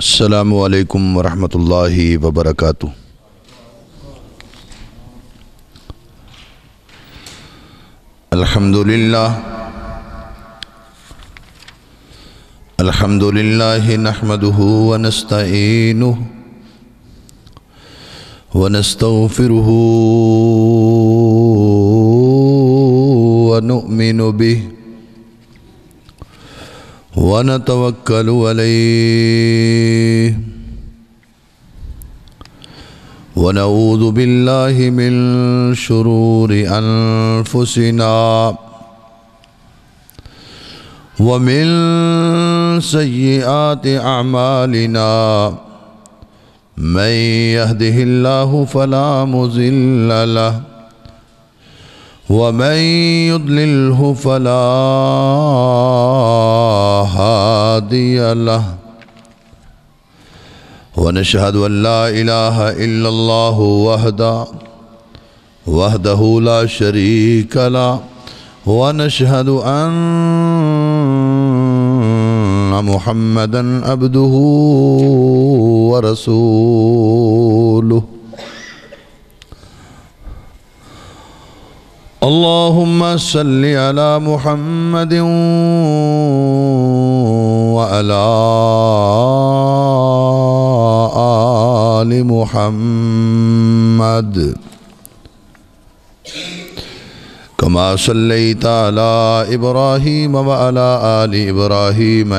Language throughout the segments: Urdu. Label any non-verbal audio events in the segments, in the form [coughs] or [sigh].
السلام علیکم ورحمۃ اللہ وبرکاتہ الحمد للہ الحمد للہ به ونعوذ ون من شرور و ومن مل شرور من يهده مل فلا مزل مزلہ ومن يضلله فلا هادي له ونشهد أن لا إله إلا الله وحده وحده لا شريك له ونشهد أن محمدا عبده ورسوله اللهم صل على محمد وعلى آل محمد كما صليت کما صلی اللہ تعالیٰ ابراہیم ولا ابراہیم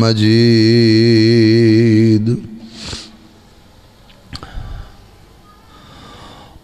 مجيد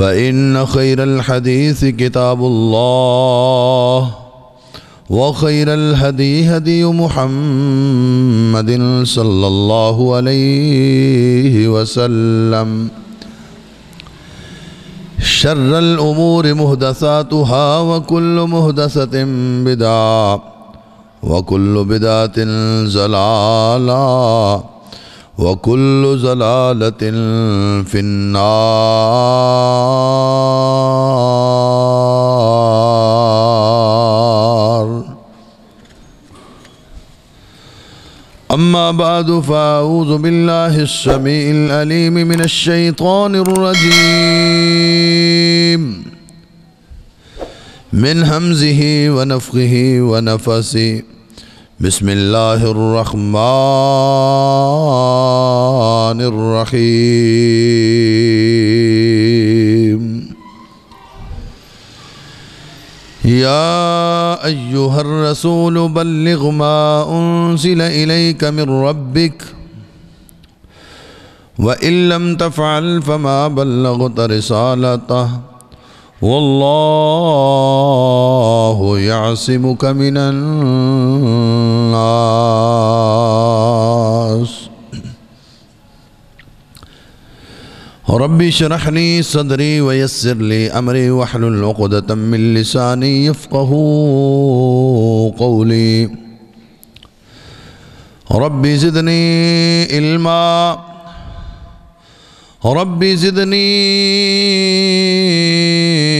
فإن خير الحديث كتاب الله وخير الهدي هدي محمد صلى الله عليه وسلم شر الأمور مهدثاتها وكل مهدثة بدعة وكل بدعة زلالة وكل زلالة في النار أما بعد فأعوذ بالله السميع الأليم من الشيطان الرجيم من همزه ونفخه ونفسه بسم الله الرحمن الرحيم يا أيها الرسول بلغ ما أنزل إليك من ربك وإن لم تفعل فما بلغت رسالته والله يعصمك من الناس ربي اشرح لي صدري ويسر لي أمري واحلل عقدة من لساني يفقه قولي ربي زدني علما ربي زدني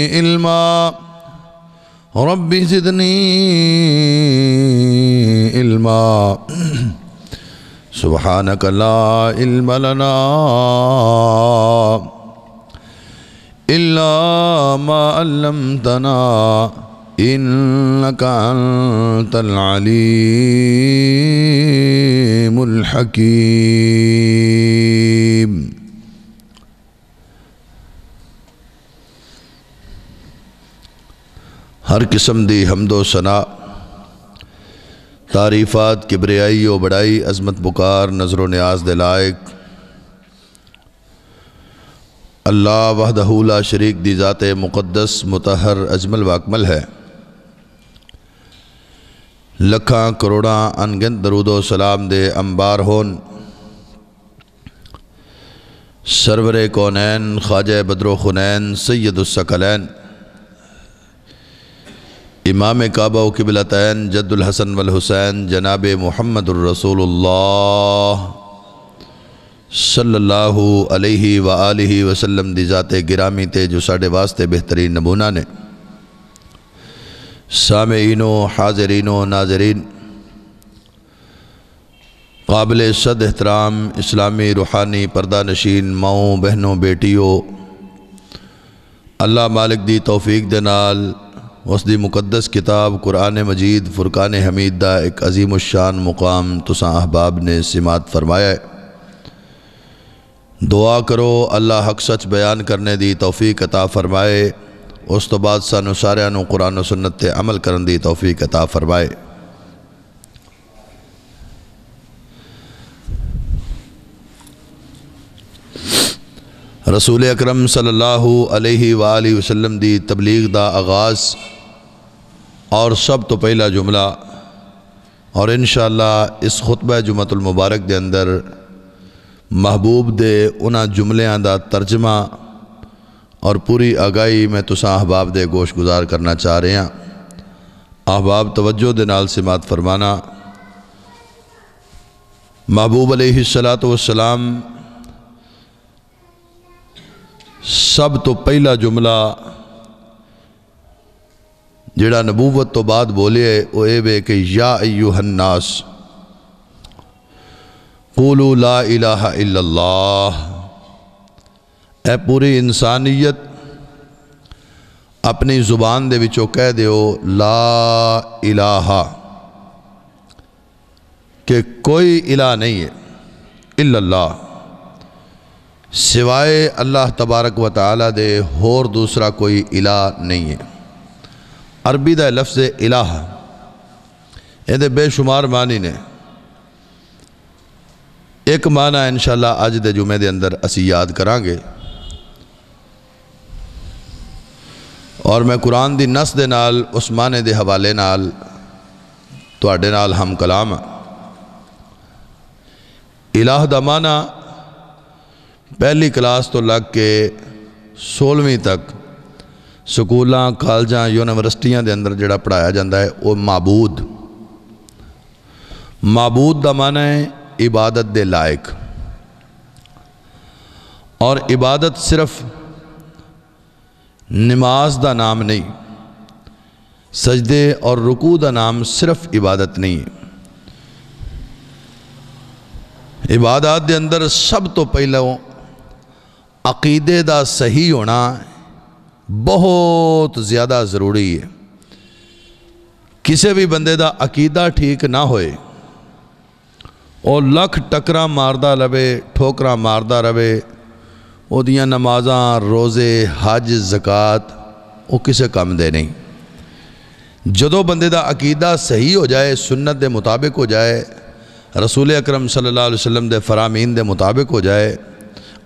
علما رب زدنی علما سبحان لا علم لنا ما علمتنا تنا کال تلالی ملحقی ہر قسم دی حمد و ثنا تعریفات کبریائی و بڑائی عظمت بکار نظر و نیاز دلائق اللہ وحدہ لا شریک دی ذات مقدس متحر اجمل واکمل ہے لکھاں کروڑاں انگن درود و سلام دے امبار ہون سرور کونین خواجہ بدر و خنین سید السکلین امام کعبہ و قبلتین جد الحسن والحسین جناب محمد الرسول اللہ صلی اللہ علیہ وآلہ وسلم دی ذات گرامی تے جو ساڑھے واسطے بہترین نمونہ نے سامعین و حاضرین و ناظرین قابل صد احترام اسلامی روحانی پردہ نشین ماؤں بہنوں بیٹیوں اللہ مالک دی توفیق دنال اس دی مقدس کتاب قرآن مجید فرقان حمید دا ایک عظیم الشان مقام احباب نے سمات فرمایا ہے دعا کرو اللہ حق سچ بیان کرنے دی توفیق عطا فرمائے اس تو بعد سانو سارے انو قرآن و سنت تے عمل کرن دی توفیق عطا فرمائے رسول اکرم صلی اللہ علیہ وآلہ وسلم دی تبلیغ دا آغاز اور سب تو پہلا جملہ اور انشاءاللہ اس خطبہ جمعت المبارک دے اندر محبوب دے دن جملیاں دا ترجمہ اور پوری آگاہی میں تسا احباب دے گوش گزار کرنا چاہ رہے ہیں احباب توجہ مات فرمانا محبوب علیہ صلاۃ وسلام سب تو پہلا جملہ جڑا نبوت تو بعد بولے او اے بے کہ یا ایوہ الناس قولو لا الہ الا اللہ اے پوری انسانیت اپنی زبان دے بچو کہہ لا الہ کہ کوئی الہ نہیں ہے الا اللہ سوائے اللہ تبارک و تعالی دے دوسرا کوئی الہ نہیں ہے عربی دا لفظ الہ یہ دے بے شمار معنی نے ایک معنی انشاءاللہ آج دے جمعہ دے اندر اسی یاد کرانگے گے اور میں قرآن دی نس دے نال اس معنی دے حوالے نال نال ہم کلام الہ دا معنی پہلی کلاس تو لگ کے سولویں تک سکولاں کالجاں یونیورسٹیاں اندر جڑا پڑھایا جاندہ ہے وہ معبود معبود دا معنی ہے عبادت دے لائق اور عبادت صرف نماز دا نام نہیں سجدے اور رکو دا نام صرف عبادت نہیں عبادات دے اندر سب تو پہلے عقیدے دا صحیح ہونا بہت زیادہ ضروری ہے کسے بھی بندے دا عقیدہ ٹھیک نہ ہوئے او لکھ ٹکرا ماردہ روے ٹھوکرا ماردہ روے او وہ نمازاں روزے حج زکاة او کسے کام دے نہیں جدو بندے دا عقیدہ صحیح ہو جائے سنت دے مطابق ہو جائے رسول اکرم صلی اللہ علیہ وسلم دے فرامین دے مطابق ہو جائے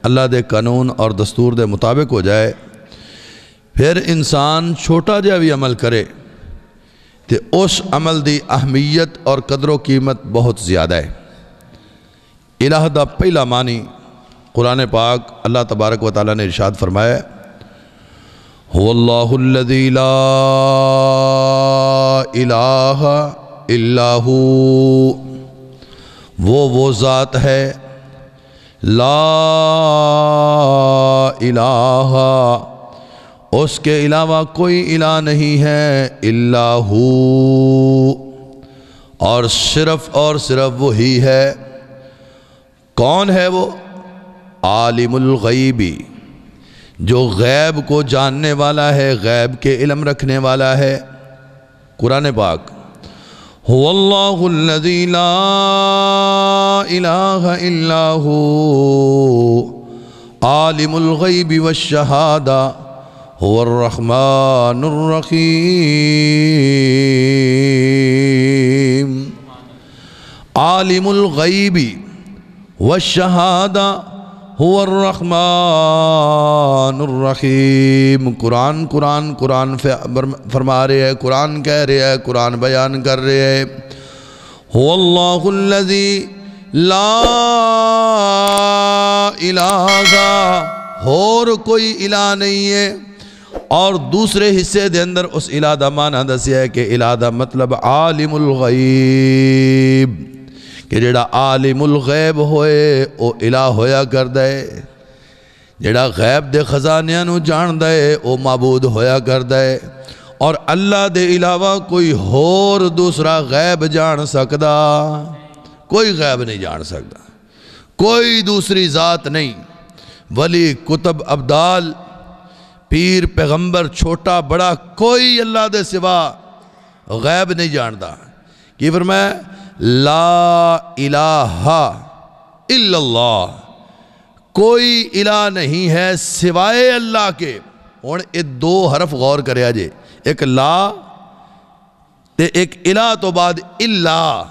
اللہ دے قانون اور دستور دے مطابق ہو جائے پھر انسان چھوٹا جہا بھی عمل کرے تے اس عمل دی اہمیت اور قدر و قیمت بہت زیادہ ہے الہ دا پہلا معنی قرآن پاک اللہ تبارک و تعالیٰ نے ارشاد فرمایا اللہ لا الہ الا ہو وہ وہ ذات ہے لا الہ اس کے علاوہ کوئی الہ نہیں ہے اللہ اور صرف اور صرف وہی ہے کون ہے وہ عالم الغیبی جو غیب کو جاننے والا ہے غیب کے علم رکھنے والا ہے قرآن پاک هو الله الذي لا إله إلا هو عالم الغيب والشهادة هو الرحمن الرحيم عالم الغيب والشهادة ہو الرحمن الرحیم قرآن قرآن قرآن فرما رہے قرآن کہہ رہے قرآن بیان کر رہے ہو اللہ لا علا اور کوئی الہ نہیں ہے اور دوسرے حصے دے اندر اس الہ دا مانا دسیا ہے کہ الہ دا مطلب عالم الغیب کہ جڑا عالم الغیب ہوئے او الہ ہویا کرد ہے جڑا دے خزانیاں نو جان ہے او معبود ہویا کر ہے اور اللہ دے علاوہ کوئی ہور دوسرا غیب جان سکتا کوئی غیب نہیں جان سکتا کوئی دوسری ذات نہیں ولی کتب ابدال پیر پیغمبر چھوٹا بڑا کوئی اللہ دے سوا غیب نہیں جاندہ کی فرمائے لا الہ الا اللہ کوئی الہ نہیں ہے سوائے اللہ کے ہوں یہ دو حرف غور کرے ایک لا تے ایک الہ تو بعد اللہ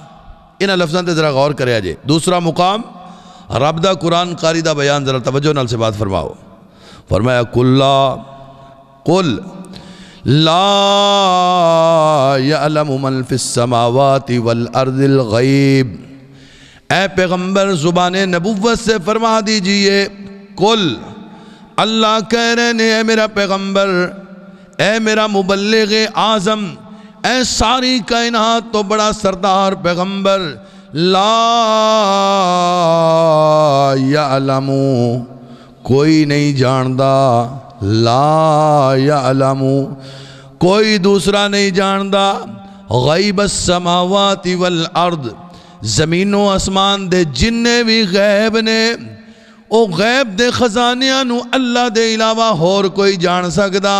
انہ لفظوں تے ذرا غور کریا آجے دوسرا مقام رب دا قرآن قاری دا بیان ذرا توجہ نال سے بات فرماؤ فرمایا کلا قل لا یعلم من فی السماوات والارض الغیب اے پیغمبر زبان نبوت سے فرما دیجئے کل اللہ کہہ رہے اے میرا پیغمبر اے میرا مبلغ اعظم اے ساری کائنات تو بڑا سردار پیغمبر لا یعلمو کوئی نہیں جاندہ لا یعلم کوئی دوسرا نہیں جاندہ غیب السماوات والارض زمین و اسمان دے جننے بھی غیب نے او غیب دے خزانیاں نو اللہ دے علاوہ ہور کوئی جان سکدا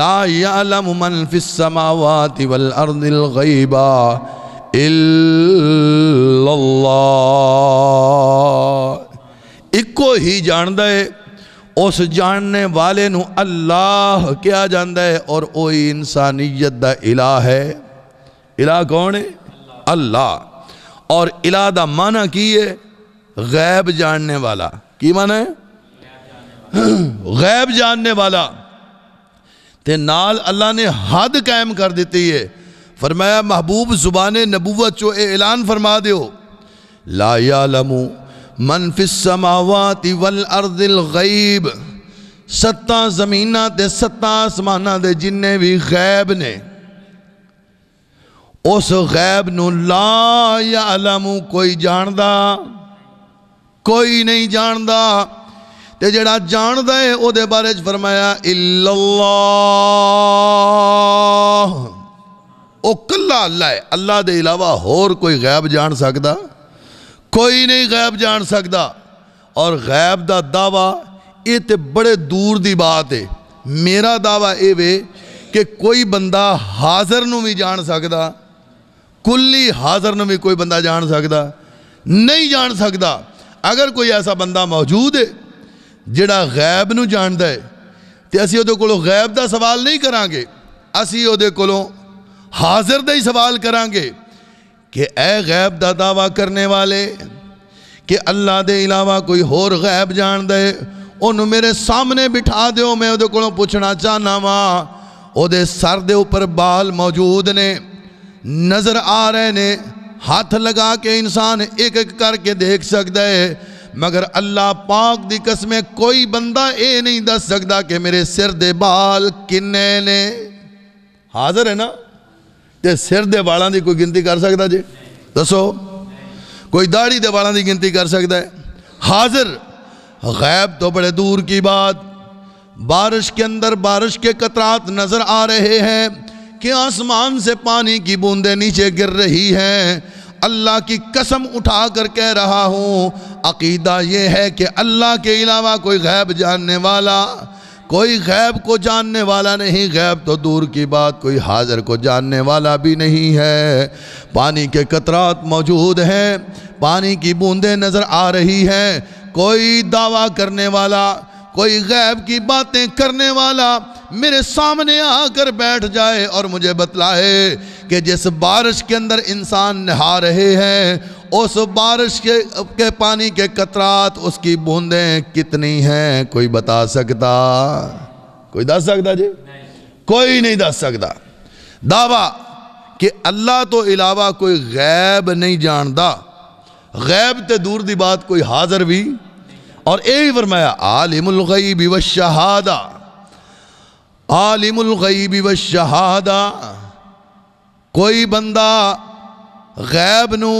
لا یعلم من فی السماوات والارض الغیبا اللہ اکو ہی جاندہ ہے اس جاننے والے نو اللہ کیا جاندہ ہے اور اوئی انسانیت دا الہ ہے الہ کون ہے اللہ اور دا معنی کی ہے غیب جاننے والا کی معنی ہے غیب جاننے والا تے نال اللہ نے حد قائم کر دیتی ہے فرمایا محبوب زبان نبوت چو اعلان فرما دیو لا یعلمو من والارض الغیب ورد زمینہ ستاں زمین ستاں دے جننے بھی غیب نے اس غیب نو لا یعلمو کوئی جاندہ کوئی نہیں جاندہ تے جڑا جاندہ ہے او دے بارج فرمایا کلا اللہ ہے اللہ دے علاوہ کوئی غیب جان سکتا ہے کوئی نہیں غیب جان سکتا اور غیب دا دعویٰ یہ تے بڑے دور دی بات ہے میرا دعویٰ اے وے کہ کوئی بندہ حاضر نو بھی جان سکتا کلی حاضر نو بھی کوئی بندہ جان سکتا نہیں جان سکتا اگر کوئی ایسا بندہ موجود ہے جڑا غیب غائب ناند ہے اسی ابھی وہ غیب دا سوال نہیں کرانگے اسی اُسی وہ حاضر دے سوال کرانگے کہ اے غیب دا دعویٰ کرنے والے کہ اللہ دے علاوہ کوئی غیب جان دے انہوں میرے سامنے بٹھا دیو میں کلوں پوچھنا چاہنا او دے سر دے اوپر بال موجود نے نظر آ رہے نے ہاتھ لگا کے انسان ایک ایک کر کے دیکھ سکتا ہے مگر اللہ پاک دی قسمیں کوئی بندہ اے نہیں دس سکتا کہ میرے سر دے بال کنے نے حاضر ہے نا سر دے دی کوئی گنتی کر سکتا جی دسو کوئی داڑھی دے والاں دی گنتی کر سکتا ہے حاضر غیب تو بڑے دور کی بات بارش کے اندر بارش کے قطرات نظر آ رہے ہیں کہ آسمان سے پانی کی بوندے نیچے گر رہی ہیں اللہ کی قسم اٹھا کر کہہ رہا ہوں عقیدہ یہ ہے کہ اللہ کے علاوہ کوئی غیب جاننے والا کوئی غیب کو جاننے والا نہیں غیب تو دور کی بات کوئی حاضر کو جاننے والا بھی نہیں ہے پانی کے قطرات موجود ہیں پانی کی بوندیں نظر آ رہی ہیں کوئی دعویٰ کرنے والا کوئی غیب کی باتیں کرنے والا میرے سامنے آ کر بیٹھ جائے اور مجھے بتلائے کہ جس بارش کے اندر انسان نہا رہے ہیں اس بارش کے پانی کے قطرات اس کی بوندیں کتنی ہیں کوئی بتا سکتا کوئی دس سکتا جی کوئی نہیں دس سکتا دعویٰ کہ اللہ تو علاوہ کوئی غیب نہیں جاندا غیب تے دور دی بات کوئی حاضر بھی اور یہ فرمایا عالم الغیب والشہادہ عالم الغیب والشہادہ کوئی بندہ غیب نو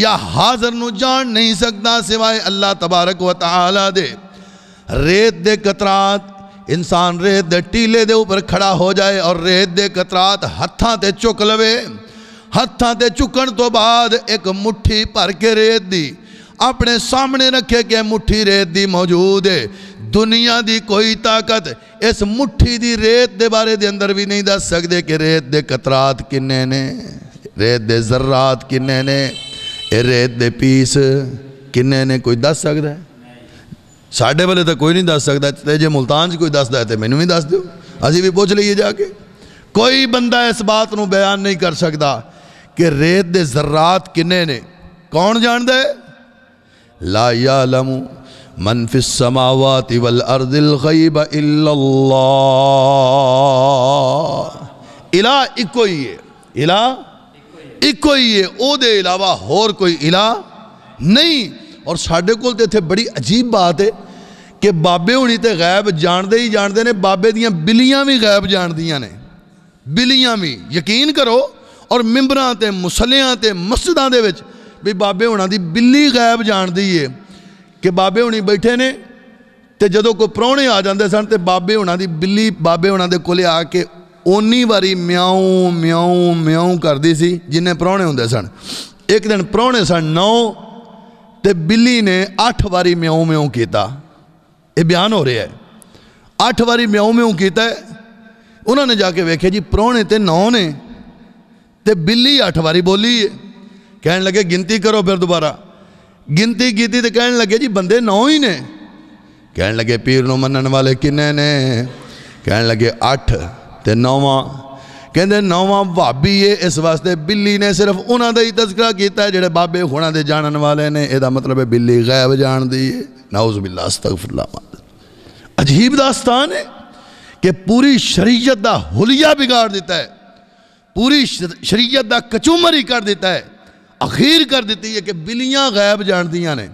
یا حاضر نو جان نہیں سکتا سوائے اللہ تبارک و تعالی دے ریت دے قطرات انسان ریت دے ٹیلے دے اوپر کھڑا ہو جائے اور ریت دے قطرات ہتھاں تے چک ہتھاں تے چکن تو بعد ایک مٹھی بھر کے ریت دی ਆਪਣੇ ਸਾਹਮਣੇ ਰੱਖੇ ਕਿ ਮੁੱਠੀ ਰੇਤ ਦੀ ਮੌਜੂਦ ਹੈ ਦੁਨੀਆ ਦੀ ਕੋਈ ਤਾਕਤ ਇਸ ਮੁੱਠੀ ਦੀ ਰੇਤ ਦੇ ਬਾਰੇ ਦੇ ਅੰਦਰ ਵੀ ਨਹੀਂ ਦੱਸ ਸਕਦੇ ਕਿ ਰੇਤ ਦੇ ਕਤਰਾਤ ਕਿੰਨੇ ਨੇ ਰੇਤ ਦੇ ਜ਼ਰਰਾਤ ਕਿੰਨੇ ਨੇ ਇਹ ਰੇਤ ਦੇ ਪੀਸ ਕਿੰਨੇ ਨੇ ਕੋਈ ਦੱਸ ਸਕਦਾ ਹੈ ਸਾਡੇ ਵੱਲੇ ਤਾਂ ਕੋਈ ਨਹੀਂ ਦੱਸ ਸਕਦਾ ਤੇ ਜੇ ਮੁਲਤਾਨ 'ਚ ਕੋਈ ਦੱਸਦਾ ਤੇ ਮੈਨੂੰ ਵੀ ਦੱਸ ਦਿਓ ਅਸੀਂ ਵੀ ਪੁੱਛ ਲਈਏ ਜਾ ਕੇ ਕੋਈ ਬੰਦਾ ਇਸ ਬਾਤ ਨੂੰ ਬਿਆਨ ਨਹੀਂ ਕਰ ਸਕਦਾ ਕਿ ਰੇਤ ਦੇ ਜ਼ਰਰਾਤ ਕਿੰਨੇ ਨੇ ਕੌਣ ਜਾਣਦਾ ਹੈ لا یعلم من فی السماوات والارض الغیب الا اللہ الہ اکوئی ہے الہ اکوئی ہے او دے علاوہ ہور کوئی الہ نہیں اور ساڑھے کول دے تھے بڑی عجیب بات ہے کہ بابے ہونی تے غیب جان دے ہی جان دے نے بابے دیاں بلیاں بھی غیب جان دیا نے بلیاں بھی یقین کرو اور ممبران تے مسلحان تے مسجدان دے وچھ ਵੀ ਬਾਬੇ ਹੁਣਾਂ ਦੀ ਬਿੱਲੀ ਗਾਇਬ ਜਾਣਦੀ ਏ ਕਿ ਬਾਬੇ ਹੁਣੀ ਬੈਠੇ ਨੇ ਤੇ ਜਦੋਂ ਕੋਈ ਪ੍ਰਾਹੁਣੇ ਆ ਜਾਂਦੇ ਸਨ ਤੇ ਬਾਬੇ ਹੁਣਾਂ ਦੀ ਬਿੱਲੀ ਬਾਬੇ ਹੁਣਾਂ ਦੇ ਕੋਲੇ ਆ ਕੇ ਓਨੀ ਵਾਰੀ ਮਿਆਉ ਮਿਆਉ ਮਿਆਉ ਕਰਦੀ ਸੀ ਜਿੰਨੇ ਪ੍ਰਾਹੁਣੇ ਹੁੰਦੇ ਸਨ ਇੱਕ ਦਿਨ ਪ੍ਰਾਹੁਣੇ ਸਨ 9 ਤੇ ਬਿੱਲੀ ਨੇ 8 ਵਾਰੀ ਮਿਆਉ ਮਿਆਉ ਕੀਤਾ ਇਹ ਬਿਆਨ ਹੋ ਰਿਹਾ ਹੈ 8 ਵਾਰੀ ਮਿਆਉ ਮਿਆਉ ਕੀਤਾ ਉਹਨਾਂ ਨੇ ਜਾ ਕੇ ਵੇਖਿਆ ਜੀ ਪ੍ਰਾਹੁਣੇ ਤੇ 9 ਨੇ ਤੇ ਬਿੱਲੀ 8 ਵਾਰੀ ਬੋਲੀ ਹੈ کہنے لگے گنتی کرو پھر دوبارہ گنتی گیتی تو کہیں لگے جی بندے نو ہی نے کہن لگے پیر نو منن والے کنے نے کہن لگے اٹھ اٹھتے نواں کہ نواں بھابی ہے اس واسطے بلی نے صرف انہوں کا ہی تذکرہ کیتا ہے جڑے بابے ہونا جانن والے نے یہ مطلب ہے بلی غیب جان دی استغفر اللہ عجیب داستان ہے کہ پوری شریعت دا حلیہ بگاڑ دیتا ہے پوری شریعت دا کچومری کر دیتا ہے اخیر کر دیتی ہے کہ بلیاں غائب جاندیاں نے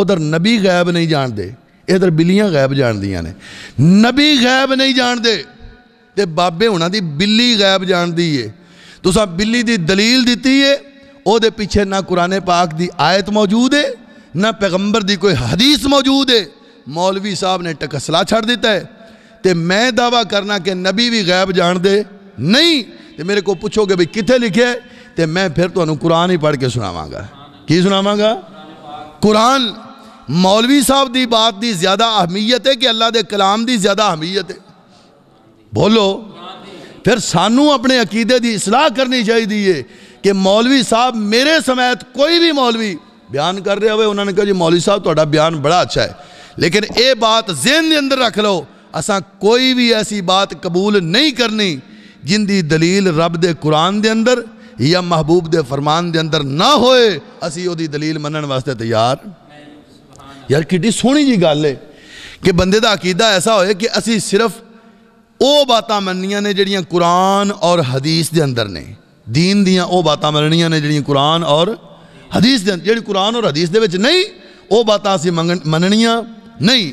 ادھر نبی غائب نہیں جان دے ادھر بلیاں غائب نے نبی غائب نہیں جان دے تے بابے ہونا دی بلی غائب دی ہے تو تصا بلی دی دلیل دیتی ہے او دے پیچھے نہ قرآن پاک دی آیت موجود ہے نہ پیغمبر دی کوئی حدیث موجود ہے مولوی صاحب نے ٹکسلا چھڑ دیتا ہے تے میں دعویٰ کرنا کہ نبی بھی غیب جان دے نہیں تے میرے کو پوچھو گے بھئی کتنے لکھے میں پھر تو قرآن ہی پڑھ کے سنا گا کی سنا گا قرآن مولوی صاحب دی بات دی زیادہ اہمیت ہے کہ اللہ دے کلام دی زیادہ اہمیت ہے بولو پھر سانو اپنے عقیدے دی اصلاح کرنی چاہی دیئے کہ مولوی صاحب میرے سمیت کوئی بھی مولوی بیان کر رہے ہوئے انہوں نے کہا جی مولوی صاحب توڑا بیان بڑا اچھا ہے لیکن اے بات ذہن دے اندر رکھ لو اساں کوئی بھی ایسی بات قبول نہیں کرنی جن دی دلیل رب دے قرآن دے اندر یا محبوب دے فرمان دے اندر نہ ہوئے اسی او دی دلیل منن واسطے تیار یار کی سونی جی گل ہے کہ بندے دا عقیدہ ایسا ہوئے کہ اسی صرف او باتاں مننیاں نے جڑیاں قرآن اور حدیث دے اندر نے دین دیاں او باتاں مننیاں نے جڑیاں قرآن اور حدیث دے جڑی قرآن اور حدیث دے نہیں او باتاں اسی مننیاں نہیں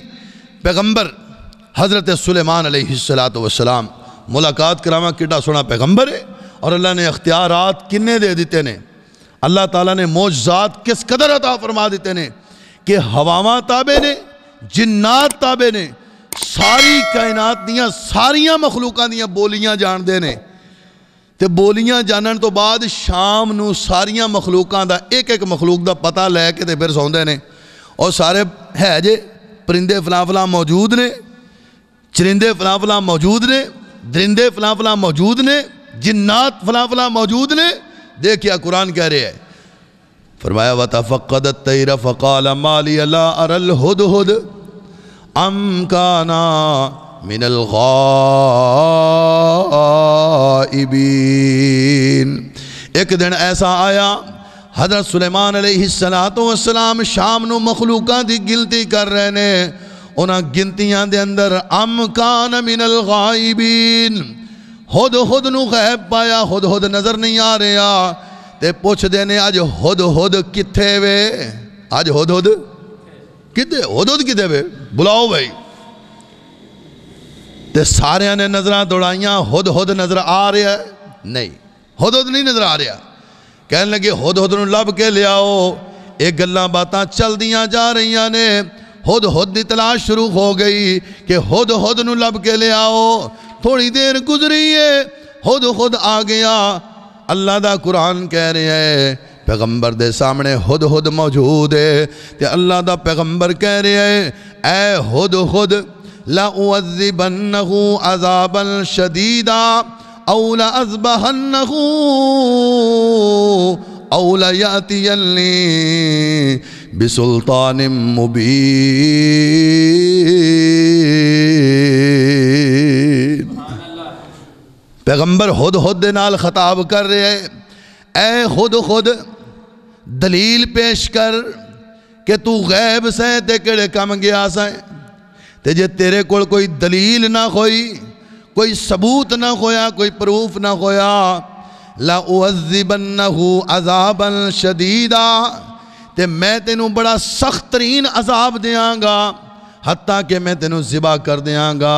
پیغمبر حضرت سلیمان علیہ السلام ملاقات کراما کٹا سونا پیغمبر ہے اور اللہ نے اختیارات کنے دے دیتے نے اللہ تعالیٰ نے موجزات کس قدر عطا فرما دیتے نے کہ ہواواں تابے نے جنات تابے نے ساری کائنات ساریاں مخلوقاں دیا بولیاں جان دے نے تے بولیاں جانن تو بعد شام نو ساریاں مخلوقاں دا ایک ایک مخلوق دا پتہ لے کے تے پھر سوندے نے اور سارے ہے جے پرندے فلاں فلاں موجود نے چرندے فلاں فلاں موجود نے درندے فلاں فلاں موجود نے جنات فلان فلان موجود نے دیکھیا قرآن کہہ رہے ہیں فرمایا وَتَفَقَّدَتْ تَيْرَ فَقَالَ مَالِيَ لَا أَرَ الْحُدْحُدْ اَمْ كَانَا مِنَ الْغَائِبِينَ ایک دن ایسا آیا حضرت سلیمان علیہ السلام شام نو مخلوقان دی گلتی کر رہنے انہاں گنتیاں دے اندر اَمْ كَانَ مِنَ الْغَائِبِينَ خود خود نو غیب پایا خود خود نظر نہیں آ رہا تے پوچھ دینے آج آج خود خود خود خود خود خود وے وے بلاؤ بھائی تے سارے نے نظرہ خود خود نظر آ رہا ہے نہیں خود خود نہیں نظر آ رہا کہنے لگے خود خود نو لب کے لیاؤ ایک گلہ باتاں چل دیاں جا رہی نے خود خود دی تلاش شروع ہو گئی کہ خود خود نو لب کے لیاؤ تھوڑی دیر گزری ہے خود خود آ گیا اللہ دا قرآن کہہ رہے ہیں پیغمبر دے سامنے خود خود موجود ہے تے اللہ دا پیغمبر کہہ رہے ہیں اے خود خود لَأُوَذِّبَنَّهُ عَذَابًا شَدِيدًا او أَذْبَحَنَّهُ اَوْلَ يَأْتِيَنِّي بِسُلْطَانٍ مُبِينٍ پیغمبر خود خود نال خطاب کر رہے ہیں اے خود خود دلیل پیش کر کہ تو غیب سیں تے کڑے کم گیا سائیں تے جے تیرے کول کوئی دلیل نہ ہوئی کوئی ثبوت نہ ہویا کوئی پروف نہ ہویا لَا لَأُعَذِّبَنَّهُ عَذَابًا شَدِيدًا تے میں تینوں بڑا سخت ترین عذاب دیاں گا حتیٰ کہ میں تینوں زبا کر دیاں گا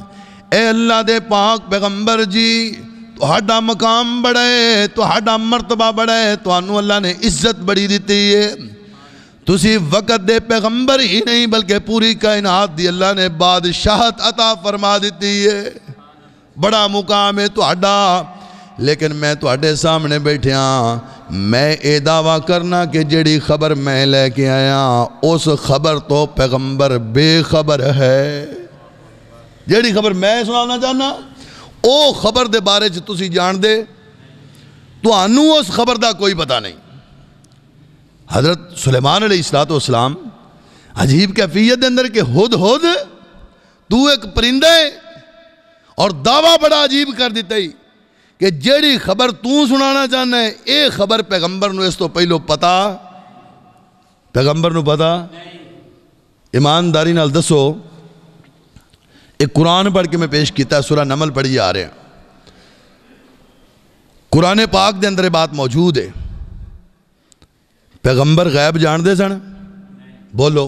اے اللہ دے پاک پیغمبر جی ہڈا مقام بڑا ہے ہڈا مرتبہ بڑا ہے اللہ نے عزت بڑی دیتی ہے تسی وقت دے پیغمبر ہی نہیں بلکہ پوری کائنات دی اللہ نے بادشاہت عطا فرما دیتی ہے بڑا مقام ہے ہڈا لیکن میں ہڈے سامنے بیٹھا ہاں، میں اے دعویٰ کرنا کہ جڑی خبر میں لے کے آیا اس خبر تو پیغمبر بے خبر ہے جیڑی خبر میں سنا جانا او خبر دے بارے تسی جان دے تو انو اس خبر دا کوئی پتا نہیں حضرت سلیمان علیہ السلام عجیب کیفیت دے اندر کہ ہد ہد تو ایک پرندہ ہے اور دعویٰ بڑا عجیب کر دیتا ہی کہ جیڑی خبر تو سنانا چاہنا ہے اے خبر پیغمبر نو اس تو پہلو پتا پیغمبر نو پتا ایمان داری نال دسو ایک قرآن پڑھ کے میں پیش کیتا ہے سورہ نمل پڑھی آ رہے ہیں قرآن پاک دے اندر بات موجود ہے پیغمبر غیب جان دے سن بولو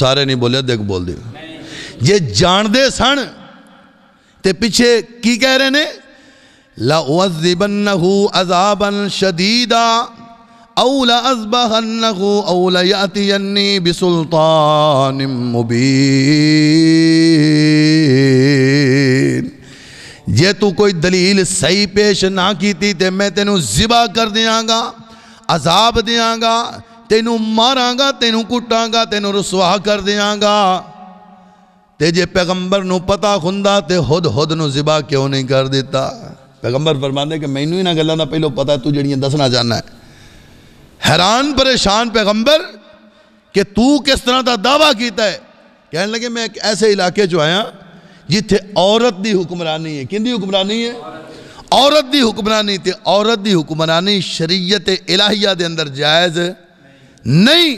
سارے نہیں بولے دیکھ بول دے یہ جان دے سن تے پیچھے کی کہہ رہے ہیں عَذَابًا شَدِيدًا اولا ازب اولا بسلطان تو کوئی دلیل صحیح پیش نہ کیتی تے میں تینوں ذبح کر دیاں گا عذاب دیاں گا تینوں ماراں گا تینوں گا تینوں رسوا کر دیاں گا تے جے پیغمبر خندہ تے ہد ہد نو ذبح کیوں نہیں کر دیتا پیغمبر دے کہ نہ یہاں گا پہلو پتا تو جڑیاں دسنا جانا ہے حیران پریشان پیغمبر کہ تو کس طرح کا دعویٰ کیتا ہے کہنے لگے میں ایک ایسے علاقے جو آیا ہاں، جیتے عورت دی حکمرانی ہے کن دی حکمرانی ہے عورت دی حکمرانی تھی عورت دی حکمرانی شریعت الہیہ دے اندر جائز نہیں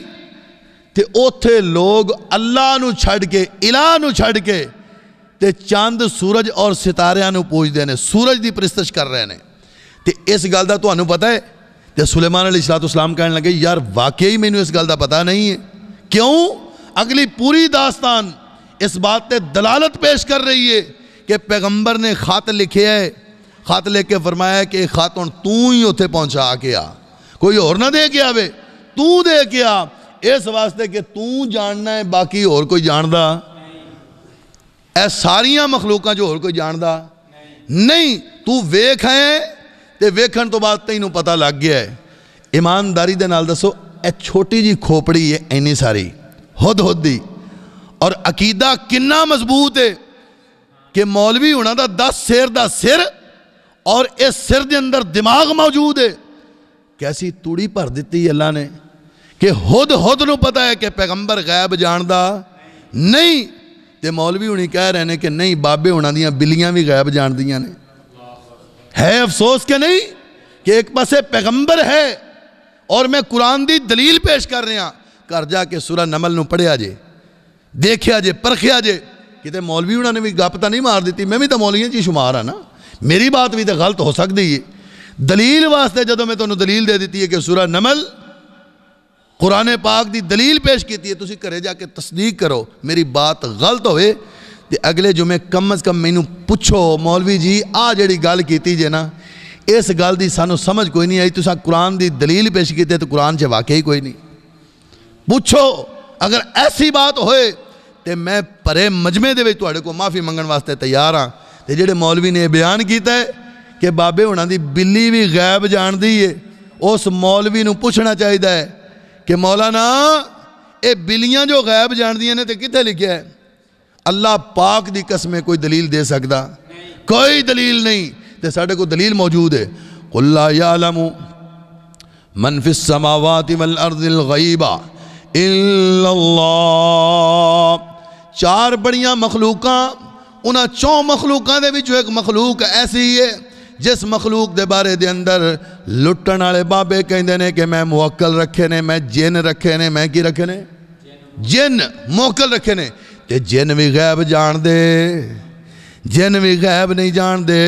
تو اوتھے لوگ اللہ نو چھڑ کے الہ نو چھڑ کے تو چاند سورج اور ستاریاں نو پوچھ دینے سورج دی پرستش کر رہے ہیں تو اس گل تو تمہیں پتہ ہے جب سلیمان علیہ السلام کہنے لگے یار واقعی میں انہوں اس گلدہ پتا نہیں ہے کیوں اگلی پوری داستان اس بات نے دلالت پیش کر رہی ہے کہ پیغمبر نے خات لکھے ہے خات لے کے فرمایا ہے کہ خاتون تو ہی ہوتے پہنچا آکے آ کوئی اور نہ دے کے آوے تو دے کے آ اس واسطے کہ تو جاننا ہے باقی اور کوئی جاندہ اے ساریاں مخلوقاں جو اور کوئی جاندہ نہیں تو ویک ہیں ਤੇ ਵੇਖਣ ਤੋਂ ਬਾਅਦ ਤੈਨੂੰ ਪਤਾ ਲੱਗ ਗਿਆ ਹੈ ਇਮਾਨਦਾਰੀ ਦੇ ਨਾਲ ਦੱਸੋ ਇਹ ਛੋਟੀ ਜੀ ਖੋਪੜੀ ਹੈ ਐਨੀ ਸਾਰੀ ਹੁਦ ਹੁਦ ਦੀ ਔਰ ਅਕੀਦਾ ਕਿੰਨਾ ਮਜ਼ਬੂਤ ਹੈ ਕਿ ਮੌਲਵੀ ਹੋਣਾ ਦਾ 10 ਸਿਰ ਦਾ ਸਿਰ ਔਰ ਇਸ ਸਿਰ ਦੇ ਅੰਦਰ ਦਿਮਾਗ ਮੌਜੂਦ ਹੈ ਕੈਸੀ ਤੂੜੀ ਭਰ ਦਿੱਤੀ ਅੱਲਾ ਨੇ ਕਿ ਹੁਦ ਹੁਦ ਨੂੰ ਪਤਾ ਹੈ ਕਿ ਪੈਗੰਬਰ ਗਾਇਬ ਜਾਣਦਾ ਨਹੀਂ ਤੇ ਮੌਲਵੀ ਹੁਣੀ ਕਹਿ ਰਹੇ ਨੇ ਕਿ ਨਹੀਂ ਬਾਬੇ ਹੁਣਾਂ ਦੀਆਂ ਬਿੱਲੀਆਂ ਵੀ ਗਾਇਬ ਜਾਣਦੀਆਂ ਨੇ ہے افسوس کہ نہیں کہ ایک پاسے پیغمبر ہے اور میں قرآن دی دلیل پیش کر رہا ہیں گھر جا کے سورہ نو پڑے پڑھیا جے آجے جی پرکھیا جے تے مولوی انہوں نے بھی گاپتہ نہیں مار دیتی میں بھی تو مولوی ہاں چی شمار ہوں نا میری بات بھی تو غلط ہو ہے دلیل واسطے جدو میں تمہیں دلیل دے دیتی ہے کہ سورہ نمل قرآن پاک دی دلیل پیش کیتی ہے اسی کرے جا کے تصدیق کرو میری بات غلط ہوئے ਤੇ ਅਗਲੇ ਜੁਮੇ ਕਮ ਅਜ਼ ਕਮ ਮੈਨੂੰ ਪੁੱਛੋ ਮੌਲਵੀ ਜੀ ਆ ਜਿਹੜੀ ਗੱਲ ਕੀਤੀ ਜੇ ਨਾ ਇਸ ਗੱਲ ਦੀ ਸਾਨੂੰ ਸਮਝ ਕੋਈ ਨਹੀਂ ਆਈ ਤੁਸੀਂ ਕੁਰਾਨ ਦੀ ਦਲੀਲ ਪੇਸ਼ ਕੀਤੀ ਤੇ ਕੁਰਾਨ 'ਚ ਵਾਕਿਆ ਹੀ ਕੋਈ ਨਹੀਂ ਪੁੱਛੋ ਅਗਰ ਐਸੀ ਬਾਤ ਹੋਏ ਤੇ ਮੈਂ ਪਰੇ ਮਜਮੇ ਦੇ ਵਿੱਚ ਤੁਹਾਡੇ ਕੋਲ ਮਾਫੀ ਮੰਗਣ ਵਾਸਤੇ ਤਿਆਰ ਆ ਤੇ ਜਿਹੜੇ ਮੌਲਵੀ ਨੇ ਬਿਆਨ ਕੀਤਾ ਹੈ ਕਿ ਬਾਬੇ ਹੁਣਾਂ ਦੀ ਬਿੱਲੀ ਵੀ ਗਾਇਬ ਜਾਣਦੀ ਏ ਉਸ ਮੌਲਵੀ ਨੂੰ ਪੁੱਛਣਾ ਚਾਹੀਦਾ ਹੈ ਕਿ ਮੌਲਾਨਾ ਇਹ ਬਿੱਲੀਆਂ ਜੋ ਗਾਇਬ ਜਾਣਦੀਆਂ ਨੇ ਤੇ ਕਿੱਥੇ ਲਿਖਿਆ ਹੈ اللہ پاک دی قسمیں کوئی دلیل دے سکتا کوئی دلیل نہیں تے ساڑھے کو دلیل موجود ہے قُلْ لَا يَعْلَمُ مَن فِي السَّمَاوَاتِ وَالْأَرْضِ الْغَيْبَ إِلَّا اللَّهِ چار بڑیاں مخلوقاں انہاں چون مخلوقاں دے بھی جو ایک مخلوق ایسی ہے جس مخلوق دے بارے دے اندر لٹن آلے بابے کہیں دینے کہ میں موکل رکھے نے میں جن رکھے نے میں کی رکھے نے جن موکل رکھے نے ਤੇ ਜਿੰਨ ਵੀ ਗੈਬ ਜਾਣਦੇ ਜਿੰਨ ਵੀ ਗੈਬ ਨਹੀਂ ਜਾਣਦੇ